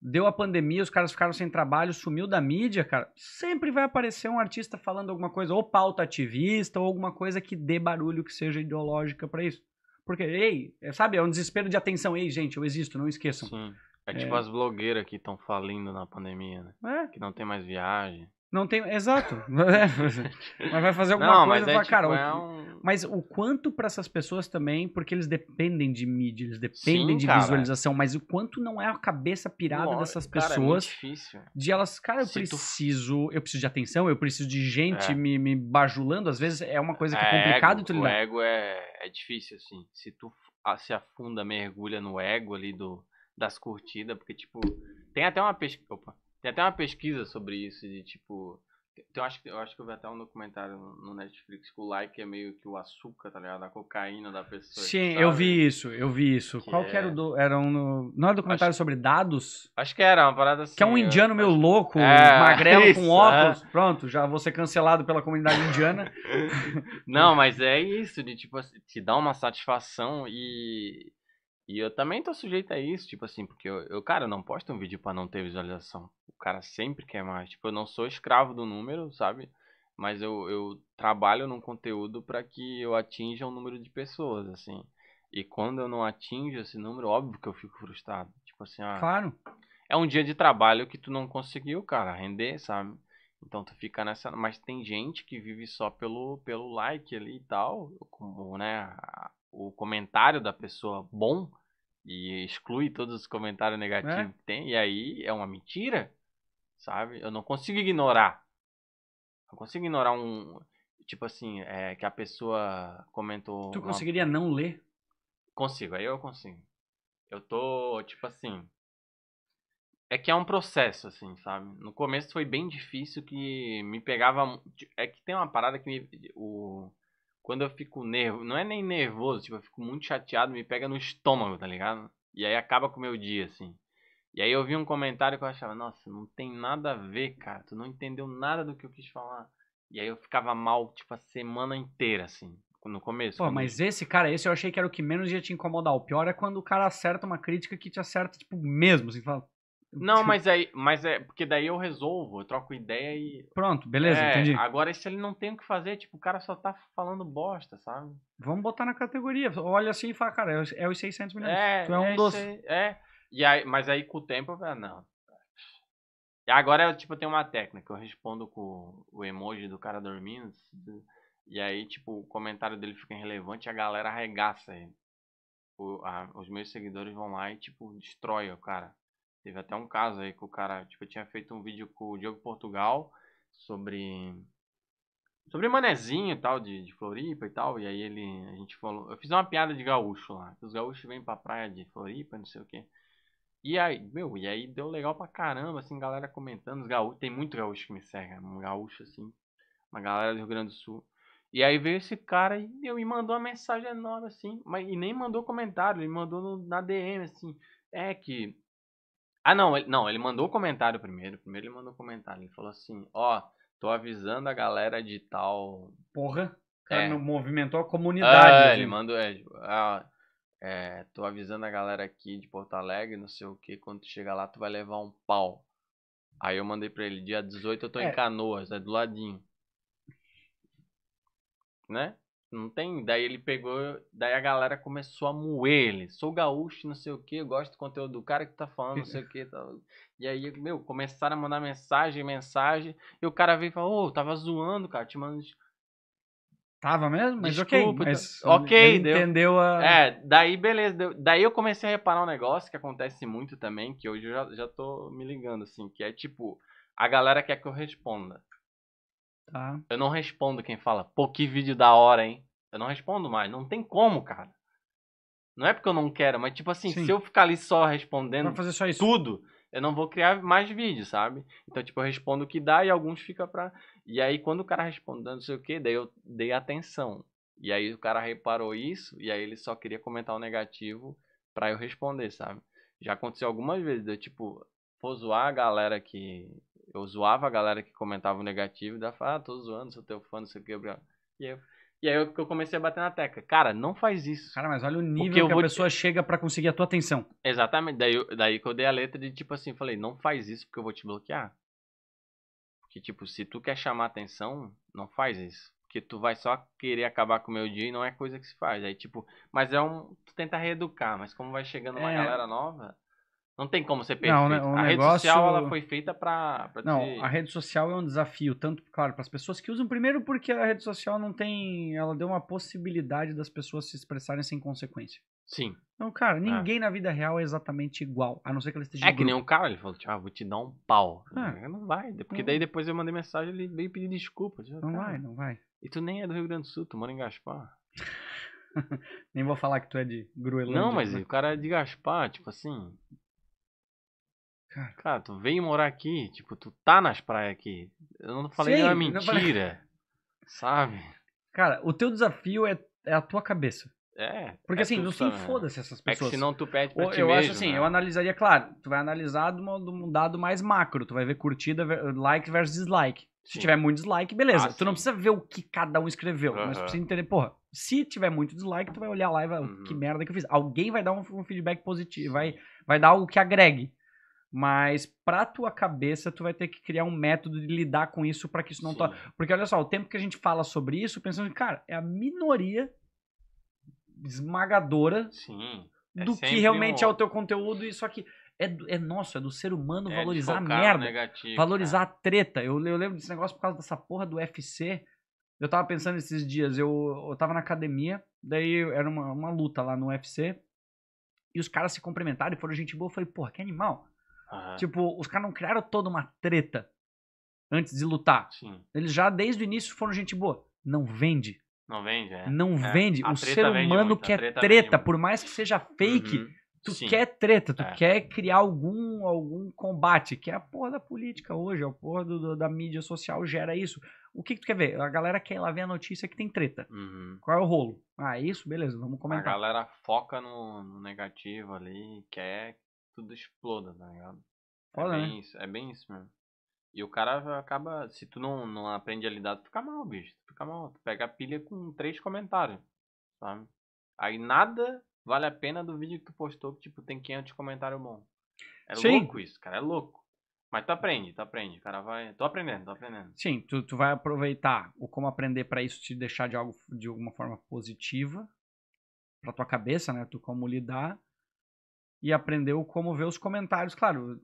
deu a pandemia, os caras ficaram sem trabalho, sumiu da mídia, cara, sempre vai aparecer um artista falando alguma coisa, ou pauta ativista, ou alguma coisa que dê barulho, que seja ideológica para isso. Porque, ei, é, sabe, é um desespero de atenção. Ei, gente, eu existo, não esqueçam. Sim. É, é. tipo é... as blogueiras que estão falindo na pandemia, né? É. Que não tem mais viagem. Não tem. Exato. <laughs> mas vai fazer alguma não, coisa mas é, pra, tipo, É um... Mas o quanto para essas pessoas também, porque eles dependem de mídia, eles dependem Sim, de cara. visualização, mas o quanto não é a cabeça pirada Nossa, dessas cara, é pessoas. é difícil. De elas, cara, eu Se preciso. Tu... Eu preciso de atenção, eu preciso de gente é. me, me bajulando. Às vezes é uma coisa que é, é complicado ego, tu O ego é, é difícil, assim. Se tu se afunda, mergulha no ego ali do, das curtidas, porque, tipo, tem até uma pesquisa. Opa tem até uma pesquisa sobre isso, de tipo. Eu acho, eu acho que eu vi até um documentário no Netflix que o like é meio que o açúcar, tá ligado? A cocaína da pessoa. Sim, sabe? eu vi isso, eu vi isso. Que Qual é... que era o é. do. Era um. Não era documentário acho... sobre dados? Acho que era, uma parada assim. Que é um indiano meio louco, é, magrelo <laughs> isso, com óculos. É. Pronto, já vou ser cancelado pela comunidade indiana. <laughs> Não, mas é isso, de tipo, assim, te dá uma satisfação e. E eu também tô sujeito a isso, tipo assim, porque eu, eu cara, eu não posto um vídeo para não ter visualização cara sempre quer mais. Tipo, eu não sou escravo do número, sabe? Mas eu, eu trabalho num conteúdo para que eu atinja um número de pessoas, assim. E quando eu não atinjo esse número, óbvio que eu fico frustrado. Tipo assim, ah, claro. É um dia de trabalho que tu não conseguiu, cara, render, sabe? Então tu fica nessa. Mas tem gente que vive só pelo, pelo like ali e tal, como, né? O comentário da pessoa bom e exclui todos os comentários negativos é. que tem, e aí é uma mentira sabe? Eu não consigo ignorar. Eu consigo ignorar um. Tipo assim, é, que a pessoa comentou. Tu conseguiria uma... não ler? Consigo, aí eu consigo. Eu tô, tipo assim. É que é um processo, assim, sabe? No começo foi bem difícil que me pegava. É que tem uma parada que me. O... Quando eu fico nervoso. Não é nem nervoso, tipo, eu fico muito chateado, me pega no estômago, tá ligado? E aí acaba com o meu dia, assim. E aí eu vi um comentário que eu achava, nossa, não tem nada a ver, cara. Tu não entendeu nada do que eu quis falar. E aí eu ficava mal, tipo, a semana inteira, assim. No começo. Pô, mas eu... esse, cara, esse eu achei que era o que menos ia te incomodar. O pior é quando o cara acerta uma crítica que te acerta, tipo, mesmo, assim, fala. Não, tipo mas aí, mas é porque daí eu resolvo, eu troco ideia e Pronto, beleza, é, entendi. Agora esse ele não tem o que fazer, tipo, o cara só tá falando bosta, sabe? Vamos botar na categoria. Olha assim e fala, cara, é os 600 é milhões. É, tu é um é, É, e aí, mas aí com o tempo eu falei, ah, não. E agora eu, tipo, tem tenho uma técnica, eu respondo com o emoji do cara dormindo. Assim, e aí, tipo, o comentário dele fica irrelevante e a galera arregaça ele. O, a, os meus seguidores vão lá e, tipo, destrói o cara. Teve até um caso aí que o cara, tipo, eu tinha feito um vídeo com o Diogo Portugal sobre sobre manezinho e tal, de, de Floripa e tal. E aí ele, a gente falou, eu fiz uma piada de gaúcho lá. Os gaúchos vêm pra praia de Floripa, não sei o que e aí, meu, e aí deu legal pra caramba, assim, galera comentando. Os gaúchos, tem muito gaúcho que me segue, né, um gaúcho, assim, uma galera do Rio Grande do Sul. E aí veio esse cara e meu, me mandou uma mensagem enorme, assim, mas, e nem mandou comentário, ele mandou no, na DM, assim, é que. Ah, não, ele, não, ele mandou o comentário primeiro. Primeiro ele mandou o comentário. Ele falou assim: Ó, tô avisando a galera de tal. Porra! Cara, é. movimentou a comunidade. Ah, assim. ele mandou. É, tipo, ah, é, tô avisando a galera aqui de Porto Alegre, não sei o que, quando tu chegar lá tu vai levar um pau. Aí eu mandei pra ele, dia 18 eu tô é. em Canoas, é do ladinho. Né? Não tem? Daí ele pegou, daí a galera começou a moer ele. Sou gaúcho, não sei o que, gosto do conteúdo do cara que tá falando, não sei o que. Tá... E aí, meu, começaram a mandar mensagem, mensagem. E o cara veio e falou, ô, oh, tava zoando, cara, te mando... Tava mesmo? Mas Desculpa, ok. Então. Mas ok, deu. entendeu a. É, daí beleza. Deu. Daí eu comecei a reparar um negócio que acontece muito também, que hoje eu já, já tô me ligando, assim, que é tipo, a galera quer que eu responda. Tá. Eu não respondo quem fala, pô, que vídeo da hora, hein? Eu não respondo mais. Não tem como, cara. Não é porque eu não quero, mas tipo assim, Sim. se eu ficar ali só respondendo tudo, eu não vou criar mais vídeo, sabe? Então, tipo, eu respondo o que dá e alguns fica pra. E aí, quando o cara respondeu não sei o que, daí eu dei atenção. E aí o cara reparou isso, e aí ele só queria comentar o negativo para eu responder, sabe? Já aconteceu algumas vezes, eu, tipo, vou zoar a galera que. Eu zoava a galera que comentava o negativo, e daí fala, ah, tô zoando, sou teu fã, não sei o que, e eu e aí eu, eu comecei a bater na teca. Cara, não faz isso. Cara, mas olha o nível que a pessoa te... chega para conseguir a tua atenção. Exatamente. Daí, daí que eu dei a letra de tipo assim, falei, não faz isso porque eu vou te bloquear. Porque, tipo, se tu quer chamar atenção, não faz isso. Porque tu vai só querer acabar com o meu dia e não é coisa que se faz. Aí, tipo, mas é um. Tu tenta reeducar, mas como vai chegando uma é... galera nova. Não tem como ser perfeito. Não, né, a negócio... rede social ela foi feita para Não, a rede social é um desafio, tanto, claro, para as pessoas que usam. Primeiro porque a rede social não tem... Ela deu uma possibilidade das pessoas se expressarem sem consequência. Sim. Então, cara, é. ninguém é. na vida real é exatamente igual, a não ser que ele esteja. É que nem um cara, ele falou, tipo, ah, vou te dar um pau. É. Não vai, porque daí depois eu mandei mensagem, ele veio pedir desculpa. não vai, não vai. E tu nem é do Rio Grande do Sul, tu mora em Gaspar. <laughs> nem vou falar que tu é de Groenlândia. Não, mas né? o cara é de Gaspar, tipo assim, Cara, cara, tu veio morar aqui, tipo, tu tá nas praias aqui. Eu não falei Sim, mentira. Sabe? Cara, o teu desafio é, é a tua cabeça. É. Porque é assim, não se foda-se essas pessoas. É que senão tu pede pra eu, ti Eu mesmo, acho assim, né? eu analisaria, claro, tu vai analisar de, uma, de um dado mais macro. Tu vai ver curtida, like versus dislike. Se sim. tiver muito dislike, beleza. Ah, tu não precisa ver o que cada um escreveu, uhum. mas tu precisa entender, porra, se tiver muito dislike, tu vai olhar lá e vai, oh, uhum. que merda que eu fiz. Alguém vai dar um, um feedback positivo, vai, vai dar algo que agregue. Mas pra tua cabeça, tu vai ter que criar um método de lidar com isso para que isso não toque. Porque olha só, o tempo que a gente fala sobre isso, pensando, cara, é a minoria esmagadora Sim, é do que realmente é um... é o teu conteúdo e só que é, é nosso, é do ser humano é valorizar a merda, negativo, valorizar cara. a treta. Eu, eu, lembro desse negócio por causa dessa porra do UFC. Eu tava pensando esses dias, eu, eu tava na academia, daí era uma, uma luta lá no UFC, e os caras se cumprimentaram e foram gente boa. Eu falei, porra, que animal. Uhum. Tipo, os caras não criaram toda uma treta antes de lutar. Sim. Eles já desde o início foram gente boa. Não vende. Não vende, é. Não é. vende. A o ser humano quer treta, treta por mais que seja fake. Uhum. Tu Sim. quer treta, tu é. quer criar algum, algum combate, que é a porra da política hoje, a é porra do, do, da mídia social gera isso. O que, que, tu quer ver? A galera quer ir lá ver a notícia que tem treta. Uhum. Qual é o rolo? Ah, isso? Beleza, vamos comentar. A galera foca no, no negativo ali, quer tudo exploda, tá ligado? É Foda, é bem né? isso, é bem isso mesmo. E o cara acaba, se tu não, não aprende a lidar, tu fica mal, bicho. Tu fica mal. Tu pega a pilha com três comentários, sabe? Aí nada vale a pena do vídeo que tu postou, que tipo, tem 500 comentários bom É Sim. louco isso, cara, é louco. Mas tu aprende, tu aprende, cara, vai... Tô aprendendo, tô aprendendo. Sim, tu, tu vai aproveitar o como aprender para isso te deixar de, algo, de alguma forma positiva pra tua cabeça, né? Tu como lidar e aprendeu como ver os comentários. Claro,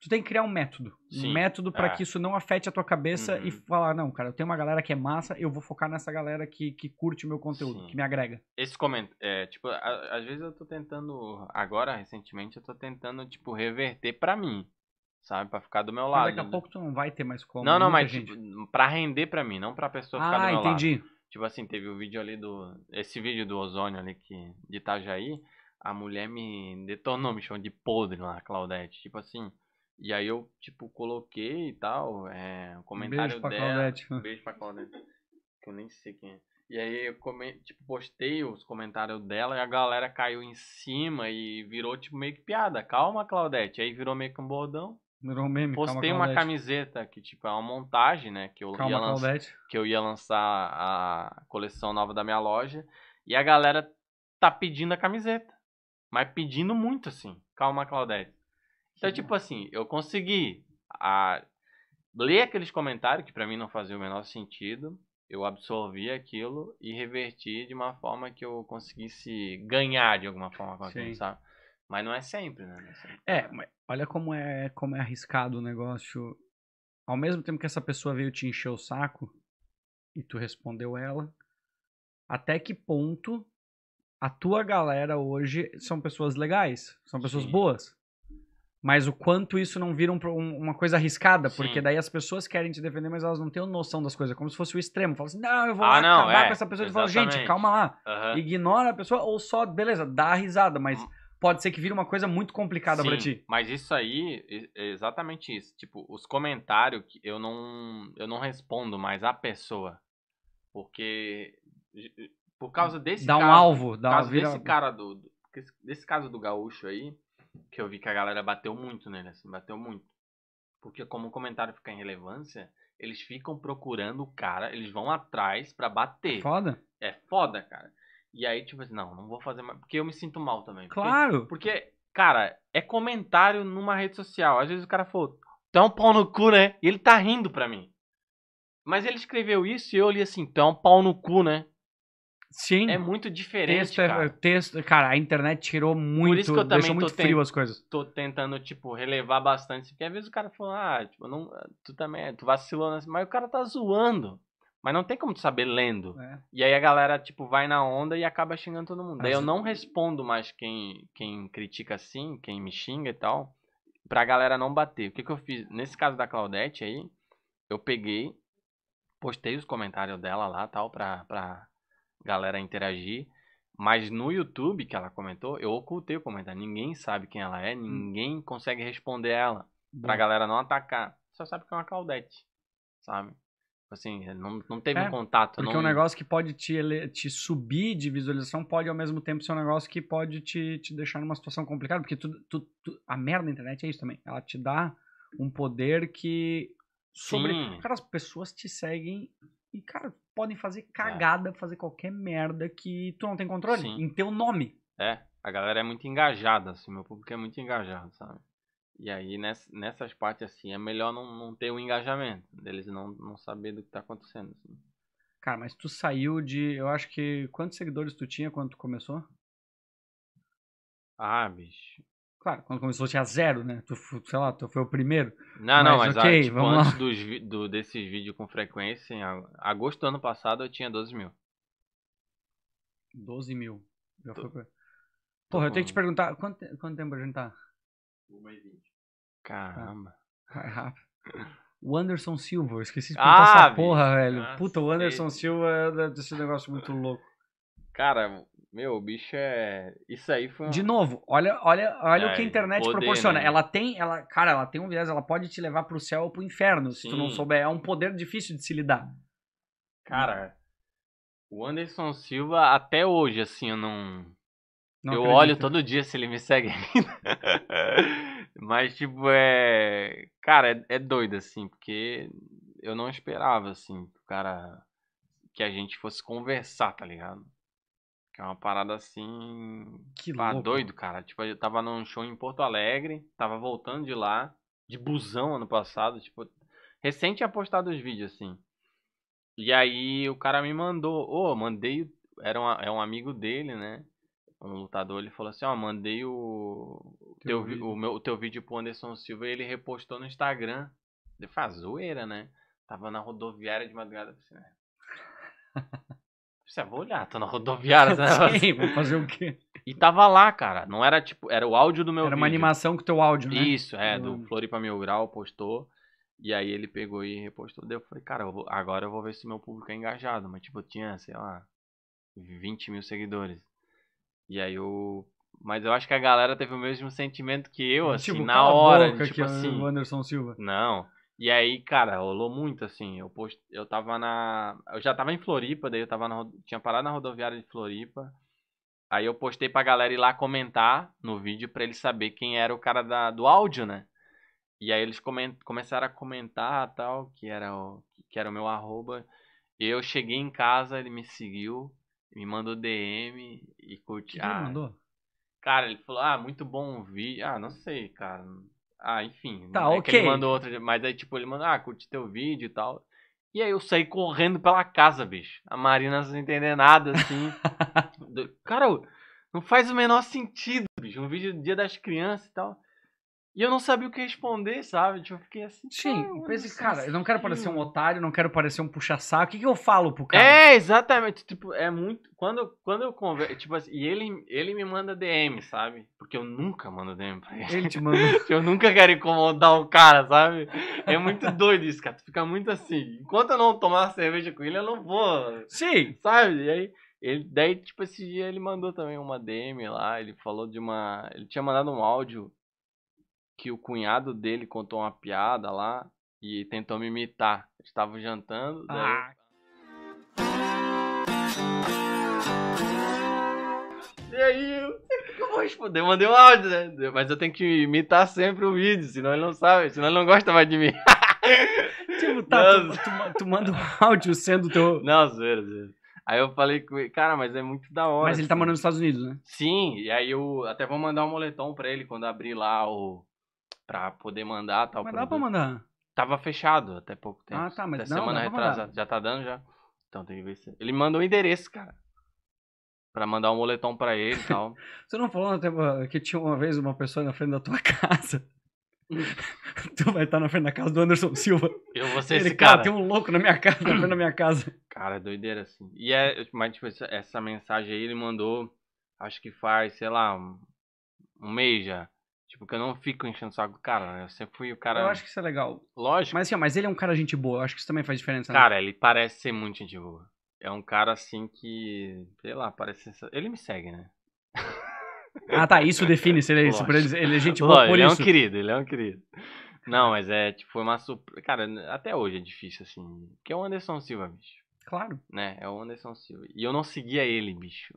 tu tem que criar um método. Sim. Um método para é. que isso não afete a tua cabeça uhum. e falar, não, cara, eu tenho uma galera que é massa, eu vou focar nessa galera que, que curte o meu conteúdo, Sim. que me agrega. Esse comentário, é, tipo, a, às vezes eu tô tentando, agora, recentemente, eu tô tentando, tipo, reverter para mim, sabe? para ficar do meu lado. Mas daqui a né? pouco tu não vai ter mais como. Não, não, mas gente. Tipo, pra render para mim, não pra pessoa ficar ah, do meu entendi. lado. Ah, entendi. Tipo assim, teve o um vídeo ali do, esse vídeo do Ozônio ali que, de Itajaí, a mulher me detonou, me chamou de podre lá, Claudete. Tipo assim. E aí eu, tipo, coloquei e tal. É, um comentário beijo dela. Claudete, um beijo pra Claudete. Que eu nem sei quem é. E aí eu come, tipo, postei os comentários dela e a galera caiu em cima e virou, tipo, meio que piada. Calma, Claudete. Aí virou meio que um bordão. Virou um meme, Postei calma, uma camiseta que, tipo, é uma montagem, né? Que eu, calma, ia, lançar, que eu ia lançar a coleção nova da minha loja. E a galera tá pedindo a camiseta. Mas pedindo muito, assim. Calma, Claudete. Então, tipo assim, eu consegui a... ler aqueles comentários que para mim não fazia o menor sentido. Eu absorvi aquilo e reverti de uma forma que eu conseguisse ganhar de alguma forma com aquilo, sabe? Mas não é sempre, né? É, sempre. é, olha como é, como é arriscado o negócio. Ao mesmo tempo que essa pessoa veio te encher o saco e tu respondeu ela, até que ponto a tua galera hoje são pessoas legais, são pessoas Sim. boas. Mas o quanto isso não vira um, um, uma coisa arriscada, Sim. porque daí as pessoas querem te defender, mas elas não têm noção das coisas. É como se fosse o extremo. Fala assim, não, eu vou ah, não, acabar é, com essa pessoa. E fala, gente, calma lá. Uhum. Ignora a pessoa ou só, beleza, dá a risada, mas hum. pode ser que vire uma coisa muito complicada para ti. Mas isso aí, é, é exatamente isso. Tipo, os comentários, eu não, eu não respondo mais a pessoa. Porque por causa desse dá caso, um alvo, dá por vira... desse cara do, do, desse caso do gaúcho aí, que eu vi que a galera bateu muito nele, assim, bateu muito. Porque como o comentário fica em relevância, eles ficam procurando o cara, eles vão atrás para bater. É foda. É foda, cara. E aí, tipo assim, não, não vou fazer mais. Porque eu me sinto mal também. claro. Porque, cara, é comentário numa rede social. Às vezes o cara falou, tá um pau no cu, né? E ele tá rindo pra mim. Mas ele escreveu isso e eu li assim, tá um pau no cu, né? Sim. É muito diferente, texto, é, cara. texto, cara, a internet tirou muito, Por isso que eu deixou muito frio ten... as coisas. Tô tentando, tipo, relevar bastante. Porque às vezes o cara fala, ah, tipo, não, tu também, é, tu vacilou, mas o cara tá zoando. Mas não tem como tu saber lendo. É. E aí a galera, tipo, vai na onda e acaba xingando todo mundo. Mas... Daí eu não respondo mais quem, quem critica assim, quem me xinga e tal, pra galera não bater. O que que eu fiz? Nesse caso da Claudete aí, eu peguei, postei os comentários dela lá, tal, pra... pra galera interagir. Mas no YouTube, que ela comentou, eu ocultei o comentário. Ninguém sabe quem ela é, hum. ninguém consegue responder ela. Uhum. Pra galera não atacar. Só sabe que é uma Claudete, sabe? Tipo assim, não, não teve é, um contato. Porque não... É um negócio que pode te, te subir de visualização pode ao mesmo tempo ser um negócio que pode te, te deixar numa situação complicada. Porque tu, tu, tu a merda da internet é isso também. Ela te dá um poder que. Sobre. Cara, as pessoas te seguem e, cara, podem fazer é. cagada, é. fazer qualquer merda que tu não tem controle Sim. em teu nome. É, a galera é muito engajada, assim, meu público é muito engajado, sabe? E aí nessas partes assim é melhor não, não ter o um engajamento, deles não, não saber do que tá acontecendo. Assim. Cara, mas tu saiu de. Eu acho que. Quantos seguidores tu tinha quando tu começou? Ah, bicho. Claro, quando começou tinha zero, né? Tu, sei lá, tu foi o primeiro. Não, mas, não, mas okay, ah, tipo, antes dos, do, desses vídeos com frequência, em agosto do ano passado eu tinha 12 mil. 12 mil. Já Tô. foi Porra, eu tenho que te perguntar, quanto, quanto tempo a gente tá? 1 e vinte. Caramba. Ah, o Anderson Silva, eu esqueci de <laughs> perguntar ah, essa porra, velho. Nossa, ah, Puta, o Anderson sei. Silva é desse negócio muito louco. Cara, meu, o bicho é. Isso aí foi. De novo, olha, olha, olha é, o que a é, internet poder, proporciona. Né? Ela tem, ela, cara, ela tem um viés, ela pode te levar pro céu ou pro inferno, Sim. se tu não souber. É um poder difícil de se lidar. Cara, o Anderson Silva até hoje, assim, eu não. não eu acredito. olho todo dia se ele me segue <laughs> Mas, tipo, é. Cara, é, é doido, assim, porque eu não esperava, assim, o cara. Que a gente fosse conversar, tá ligado? é uma parada assim. Que pá, Tá doido, cara. Tipo, eu tava num show em Porto Alegre, tava voltando de lá, de busão ano passado, tipo, recente tinha postado os vídeos assim. E aí o cara me mandou, ô, oh, mandei, era um, é um amigo dele, né? Um lutador, ele falou assim, ó, oh, mandei o teu, teu o, meu, o teu vídeo pro Anderson Silva e ele repostou no Instagram. de faz zoeira, né? Tava na rodoviária de madrugada, assim, né? Você ah, vou olhar, tô na rodoviária, <laughs> né? Sim, vou fazer o quê? E tava lá, cara. Não era tipo, era o áudio do meu Era vídeo. uma animação com o teu áudio, né? Isso, é, do hum. Floripa Mil Grau, postou. E aí ele pegou e repostou. Daí eu falei, cara, eu vou, agora eu vou ver se meu público é engajado. Mas tipo, eu tinha, sei lá, 20 mil seguidores. E aí eu. Mas eu acho que a galera teve o mesmo sentimento que eu, tipo, assim, tipo, na hora. Boca, tipo que assim. O Anderson Silva. Não. E aí, cara, rolou muito, assim. Eu, post... eu tava na. Eu já tava em Floripa, daí eu tava na... tinha parado na rodoviária de Floripa. Aí eu postei pra galera ir lá comentar no vídeo pra eles saber quem era o cara da... do áudio, né? E aí eles começaram a comentar tal, que era o, que era o meu arroba. E eu cheguei em casa, ele me seguiu, me mandou DM e curtiu. Ah, mandou? Cara, ele falou, ah, muito bom o vídeo. Ah, não sei, cara. Ah, enfim. Né, tá, é ok. ele mandou outra, mas aí, tipo, ele mandou, ah, curti teu vídeo e tal. E aí eu saí correndo pela casa, bicho. A Marina sem entender nada, assim. <laughs> Cara, não faz o menor sentido, bicho. Um vídeo do Dia das Crianças e tal. E eu não sabia o que responder, sabe? Tipo, eu fiquei assim. Sim, é cara, eu pensei, cara, assim. eu não quero parecer um otário, não quero parecer um puxa-saco. O que, que eu falo pro cara? É, exatamente. Tipo, é muito. Quando, quando eu converso. Tipo assim, e ele, ele me manda DM, sabe? Porque eu nunca mando DM pra ele. Ele te manda. <laughs> eu nunca quero incomodar o cara, sabe? É muito <laughs> doido isso, cara. Tu fica muito assim. Enquanto eu não tomar cerveja com ele, eu não vou. Sim. Sabe? E aí. Ele, daí, tipo, esse dia ele mandou também uma DM lá. Ele falou de uma. Ele tinha mandado um áudio que o cunhado dele contou uma piada lá e tentou me imitar. Estavam jantando. Daí... Ah. E aí, eu vou responder, mandei um áudio, né? Mas eu tenho que imitar sempre o vídeo, senão ele não sabe, senão ele não gosta mais de mim. <laughs> tipo, tá, tu, tu, tu, manda um <laughs> áudio sendo teu. Não, zero, zero. Aí eu falei com ele, cara, mas é muito da hora. Mas ele tá assim. tá morando nos Estados Unidos, né? Sim, e aí eu até vou mandar um moletom pra ele quando abrir lá o, pra poder mandar tal Mas produto. dá pra mandar. Tava fechado até pouco tempo. Ah, tá, mas até não, semana retrasada. Já tá dando já? Então tem que ver se. Ele mandou o endereço, cara. Pra mandar um moletom pra ele e tal. <laughs> Você não falou até né, tipo, que tinha uma vez uma pessoa na frente da tua <laughs> casa? <laughs> tu vai estar tá na frente da casa do Anderson Silva. Eu vou ser ele, esse cara. cara. Tem um louco na minha casa, na frente da minha casa. <clears throat> Cara, é doideira assim. E é, mas tipo, essa, essa mensagem aí ele mandou, acho que faz, sei lá, um, um mês já. Tipo, que eu não fico enchendo o saco do cara, né? Eu sempre fui o cara. Eu acho que isso é legal. Lógico. Mas assim, ó, mas ele é um cara gente boa, eu acho que isso também faz diferença, né? Cara, ele parece ser muito gente boa. É um cara assim que. Sei lá, parece. Ele me segue, né? ah, tá. Isso define se ele é, isso. <laughs> ele, ele é gente boa Lógico, por ele isso. é um querido, ele é um querido. Não, mas é, tipo, foi uma surpresa. Cara, até hoje é difícil, assim. Porque é o Anderson Silva, bicho. Claro. Né? É o Anderson Silva. E eu não seguia ele, bicho.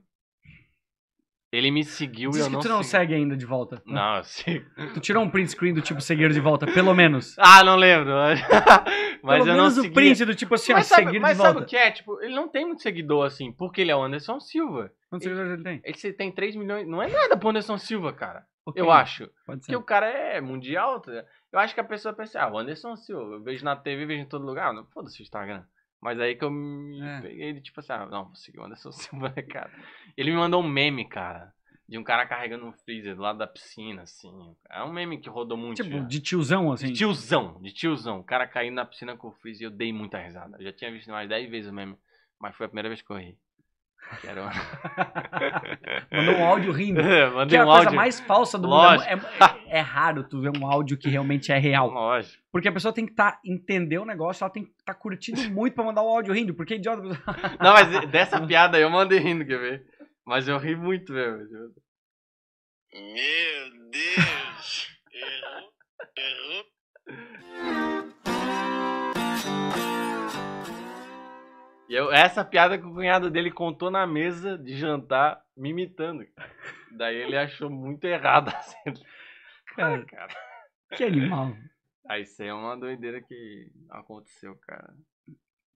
Ele me seguiu Diz e eu que tu não segue ainda de volta. Não, eu sigo. Tu tirou um print screen do tipo seguir de volta, pelo menos. <laughs> Ah, não lembro. <laughs> mas pelo eu não menos o seguia. print do tipo assim, Mas sabe, seguir mas de sabe o que é? Tipo, ele não tem muito seguidor assim, porque ele é o Anderson Silva. Quantos seguidores ele tem? Ele tem 3 milhões. Não é nada pro Anderson Silva, cara. Eu acho. Pode ser. Porque o cara é mundial. Tá eu acho que a pessoa pensa, ah, o Anderson Silva, eu vejo na TV, vejo em todo lugar. Não, Foda-se o Instagram. Mas aí que eu me é. peguei de tipo assim, ah, não, vou só o <laughs> Silvana, cara? Ele me mandou um meme, cara. De um cara carregando um freezer do lado da piscina, assim. É um meme que rodou muito. Tipo, já. de tiozão, assim? De tiozão, de tiozão. O cara caindo na piscina com o freezer eu dei muita risada. Eu já tinha visto mais 10 vezes o meme, mas foi a primeira vez que eu ri. Que era... <laughs> Mandou um áudio rindo. É, <laughs> que é um a áudio. coisa mais falsa do Lógico. mundo. É, é é raro tu ver um áudio que realmente é real. Lógico. Porque a pessoa tem que tá, entender o negócio, ela tem que estar tá curtindo muito pra mandar o um áudio rindo, porque é idiota. <laughs> Não, mas dessa piada eu mandei rindo, quer ver? Mas eu ri muito mesmo. Meu Deus! errou, errou. E eu, essa piada que o cunhado dele contou na mesa de jantar, me imitando. Daí ele achou muito errado assim cara, ah, é. cara. Que animal. Ah, isso aí é uma doideira que aconteceu, cara.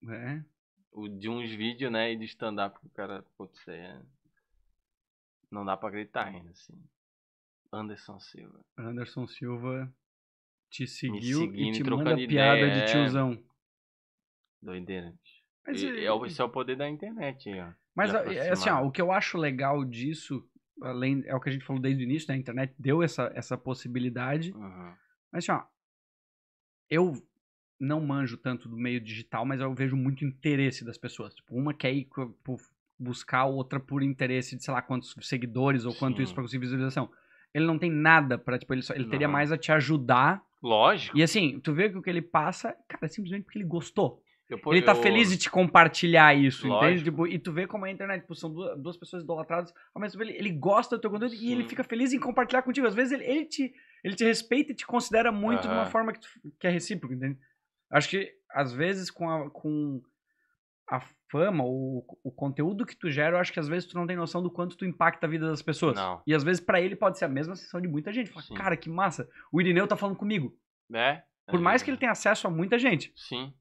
É? O, de uns vídeos, né, e de stand-up que o cara, putz, é... Não dá pra acreditar ainda, assim. Anderson Silva. Anderson Silva te seguiu e te manda piada de é. tiozão. É... Doideira. Mas, e, é, e, é, esse é o poder da internet, ó. Mas, assim, ó, o que eu acho legal disso além, é o que a gente falou desde o início, né? A internet deu essa, essa possibilidade. Uhum. Mas, assim, ó, eu não manjo tanto do meio digital, mas eu vejo muito interesse das pessoas. Tipo, uma quer ir por buscar, outra por interesse de, sei lá, quantos seguidores ou Sim. quanto isso para conseguir visualização. Ele não tem nada para tipo, ele, só, ele teria mais a te ajudar. Lógico. E assim, tu vê que o que ele passa, cara, é simplesmente porque ele gostou. Depois ele tá eu... feliz de te compartilhar isso, Lógico. entende? Tipo, e tu vê como é a internet, tipo, são duas, duas pessoas idolatradas, ao mesmo tempo ele, ele gosta do teu conteúdo Sim. e ele fica feliz em compartilhar contigo. Às vezes ele, ele te, ele te respeita e te considera muito uhum. de uma forma que, tu, que é recíproca, entende? Acho que, às vezes, com a, com a fama, o, o conteúdo que tu gera, eu acho que às vezes tu não tem noção do quanto tu impacta a vida das pessoas. Não. E às vezes para ele pode ser a mesma sensação de muita gente. Fala, cara, que massa, o Irineu tá falando comigo. Né? Por mais que é. ele tenha acesso a muita gente. Sim.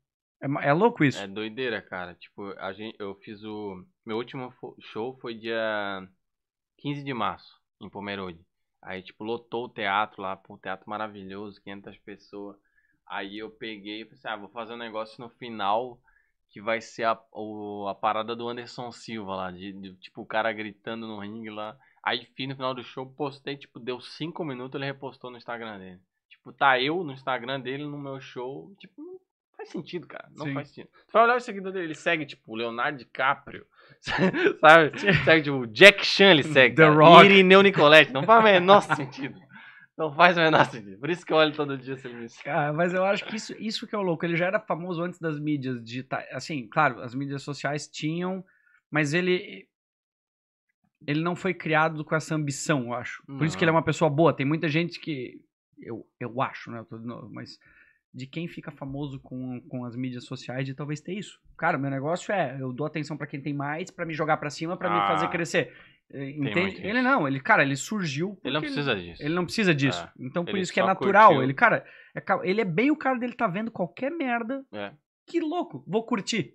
É, é louco isso. É doideira, cara. Tipo, a gente, eu fiz o. Meu último show foi dia 15 de março, em Pomerode. Aí, tipo, lotou o teatro lá, um teatro maravilhoso, 500 pessoas. Aí eu peguei e pensei, assim, ah, vou fazer um negócio no final que vai ser a, o, a parada do Anderson Silva lá, de, de, tipo, o cara gritando no ringue lá. Aí, fim, no final do show, postei, tipo, deu 5 minutos, ele repostou no Instagram dele. Tipo, tá eu no Instagram dele, no meu show, tipo, faz sentido, cara. Não Sim. faz sentido. Tu vai olhar o seguidor dele, ele segue, tipo, o Leonardo DiCaprio. <laughs> sabe? Segue, tipo, Jack Chan ele segue. The cara. Rock. Irineu Nicoletti. Não faz o menor sentido. Não faz o menor sentido. Por isso que eu olho todo dia esse serviço. Cara, mas eu acho que isso, isso que é o louco. Ele já era famoso antes das mídias digitais. Tá, assim, claro, as mídias sociais tinham, mas ele. Ele não foi criado com essa ambição, eu acho. Por isso que ele é uhum. uma pessoa boa. Tem muita gente que. Eu, eu acho, né? Eu tô, mas de quem fica famoso com, com as mídias sociais de talvez ter isso. Cara, meu negócio é, eu dou atenção para quem tem mais, para me jogar para cima, para ah, me fazer crescer. É, entende? Ele não, ele, cara, ele surgiu. Ele não precisa ele, disso. Ele não precisa disso. É. então, por isso que é natural. Curtiu. Ele, cara, é, ele é bem o cara dele tá vendo qualquer merda. É. Que louco, vou curtir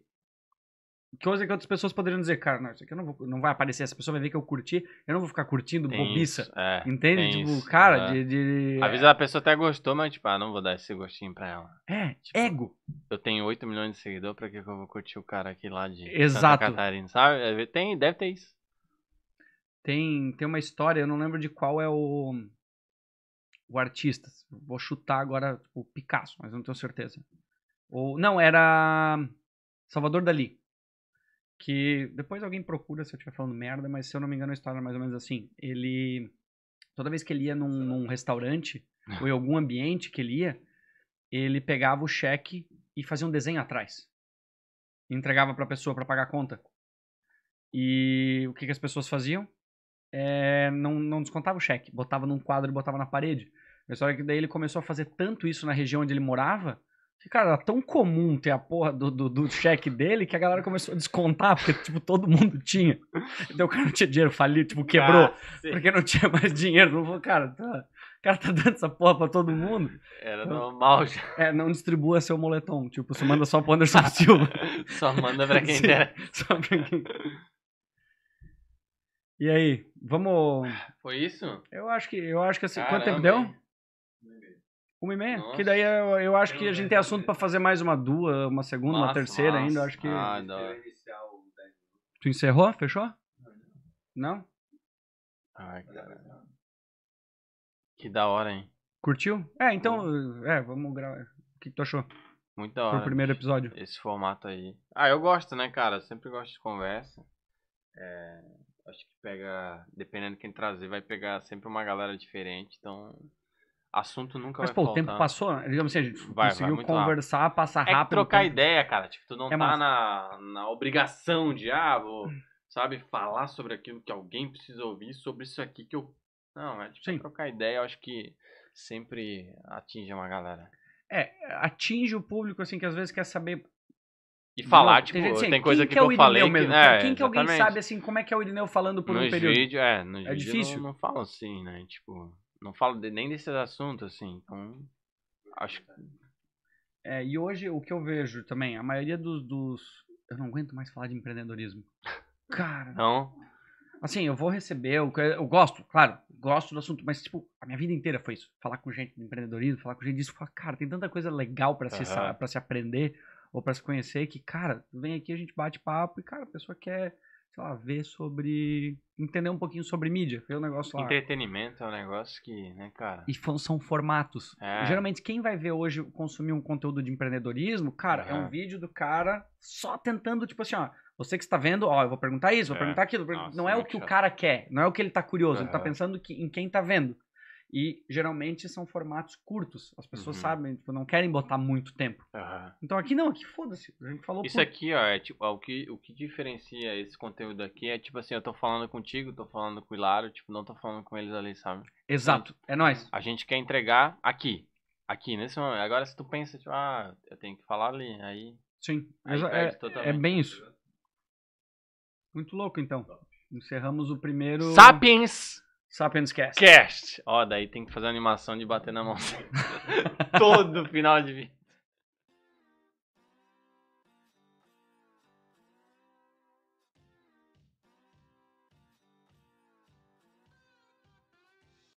coisa que outras pessoas poderiam dizer, cara, não, isso aqui não, vou, não vai aparecer, essa pessoa vai ver que eu curti, eu não vou ficar curtindo tem bobiça. Isso, é, entende? Tipo, isso, cara, é. de, de. Às vezes a pessoa até gostou, mas tipo, ah, não vou dar esse gostinho pra ela. É, tipo, ego. Eu tenho 8 milhões de seguidores, pra que eu vou curtir o cara aqui lá de Exato. Santa Catarina, sabe? Tem, deve ter isso. Tem, tem uma história, eu não lembro de qual é o. O artista. Vou chutar agora o Picasso, mas não tenho certeza. Ou, não, era. Salvador Dali que depois alguém procura se eu estiver falando merda, mas se eu não me engano a história é mais ou menos assim. Ele, toda vez que ele ia num, num restaurante <laughs> ou em algum ambiente que ele ia, ele pegava o cheque e fazia um desenho atrás. E entregava para a pessoa para pagar a conta. E o que, que as pessoas faziam? É, não, não descontava o cheque, botava num quadro e botava na parede. A história é que daí ele começou a fazer tanto isso na região onde ele morava Cara, era tão comum ter a porra do, do, do, cheque dele que a galera começou a descontar, porque, tipo, todo mundo <laughs> tinha. Então o cara não tinha dinheiro, faliu, tipo, quebrou, ah, porque não tinha mais dinheiro. Não falou, cara, tá, o cara tá dando essa porra pra todo mundo. Era então, normal já. É, não distribua seu moletom, tipo, você manda só pro Anderson <laughs> Silva. só manda pra quem Sim, der. Só pra quem... E aí, vamos... Foi isso? Eu acho que, eu acho que assim, Caramba. quanto tempo deu? Uma e meia? Nossa. Que daí eu, eu acho que a gente tem assunto pra fazer mais uma duas, uma segunda, uma terceira ainda. acho que. Ah, da hora. Né? Tu encerrou? Fechou? Não? Ai, Que da hora, hein? Curtiu? É, então. É, vamos gravar. O que, tu achou? Muito da hora. Pro primeiro episódio. Esse formato aí. Ah, eu gosto, né, cara? Eu sempre gosto de conversa. É, acho que pega. Dependendo de quem trazer, vai pegar sempre uma galera diferente. Então. Assunto nunca Mas, vai pô, faltar. o tempo passou, digamos assim, a gente vai, conseguiu vai conversar, rápido. passar rápido. É que trocar ideia, cara. Tipo, tu não é tá na, na obrigação de, ah, vou, hum. sabe, falar sobre aquilo que alguém precisa ouvir, sobre isso aqui que eu. Não, é tipo, é Sim. trocar ideia, eu acho que sempre atinge uma galera. É, atinge o público, assim, que às vezes quer saber. E falar, não, tipo, tem, gente, assim, tem coisa que, que é eu falei que, É, quem que alguém sabe, assim, como é que é o Irineu falando por nos um período? Vídeo, é, nos é difícil. Não, não falo assim, né, tipo não falo de, nem desses assuntos, assim. Então, acho que. É, e hoje o que eu vejo também, a maioria dos, dos. Eu não aguento mais falar de empreendedorismo. <laughs> Cara. Não. Assim, eu vou receber, eu, eu gosto, claro, gosto do assunto, mas, tipo, a minha vida inteira foi isso. Falar com gente de empreendedorismo, falar com gente disso, falar, cara, tem tanta coisa legal para uhum. se, pra se aprender ou para se conhecer que, cara, vem aqui, a gente bate papo e, cara, a pessoa quer sei lá, ver sobre. entender um pouquinho sobre mídia. Ver o um negócio lá. Entretenimento é um negócio que, né, cara? E são formatos. É. Geralmente, quem vai ver hoje consumir um conteúdo de empreendedorismo, cara, é, é um vídeo do cara só tentando, tipo assim, ó. Você que está vendo, ó, eu vou perguntar isso, vou é. perguntar aquilo. Nossa, não é, é o que o cara quer, não é o que ele está curioso, ele está pensando que, em quem está vendo. E geralmente são formatos curtos. As pessoas uhum. sabem, tipo, não querem botar muito tempo. Uhum. Então aqui não, aqui foda-se. A gente falou. Isso por... aqui, ó, é tipo, ó, é o, que, o que diferencia esse conteúdo aqui é tipo assim, eu tô falando contigo, tô falando com o Hilário, tipo, não tô falando com eles ali, sabe? Exato, então, é nós. A gente quer entregar aqui. Aqui, nesse momento. Agora, se tu pensa, tipo, ah, eu tenho que falar ali, aí. Sim, aí é, é bem tá isso. Muito louco, então. Encerramos o primeiro. Sapiens! Sapiens Cast. Cast! Ó, daí tem que fazer animação de bater na mão. <laughs> Todo final de vídeo.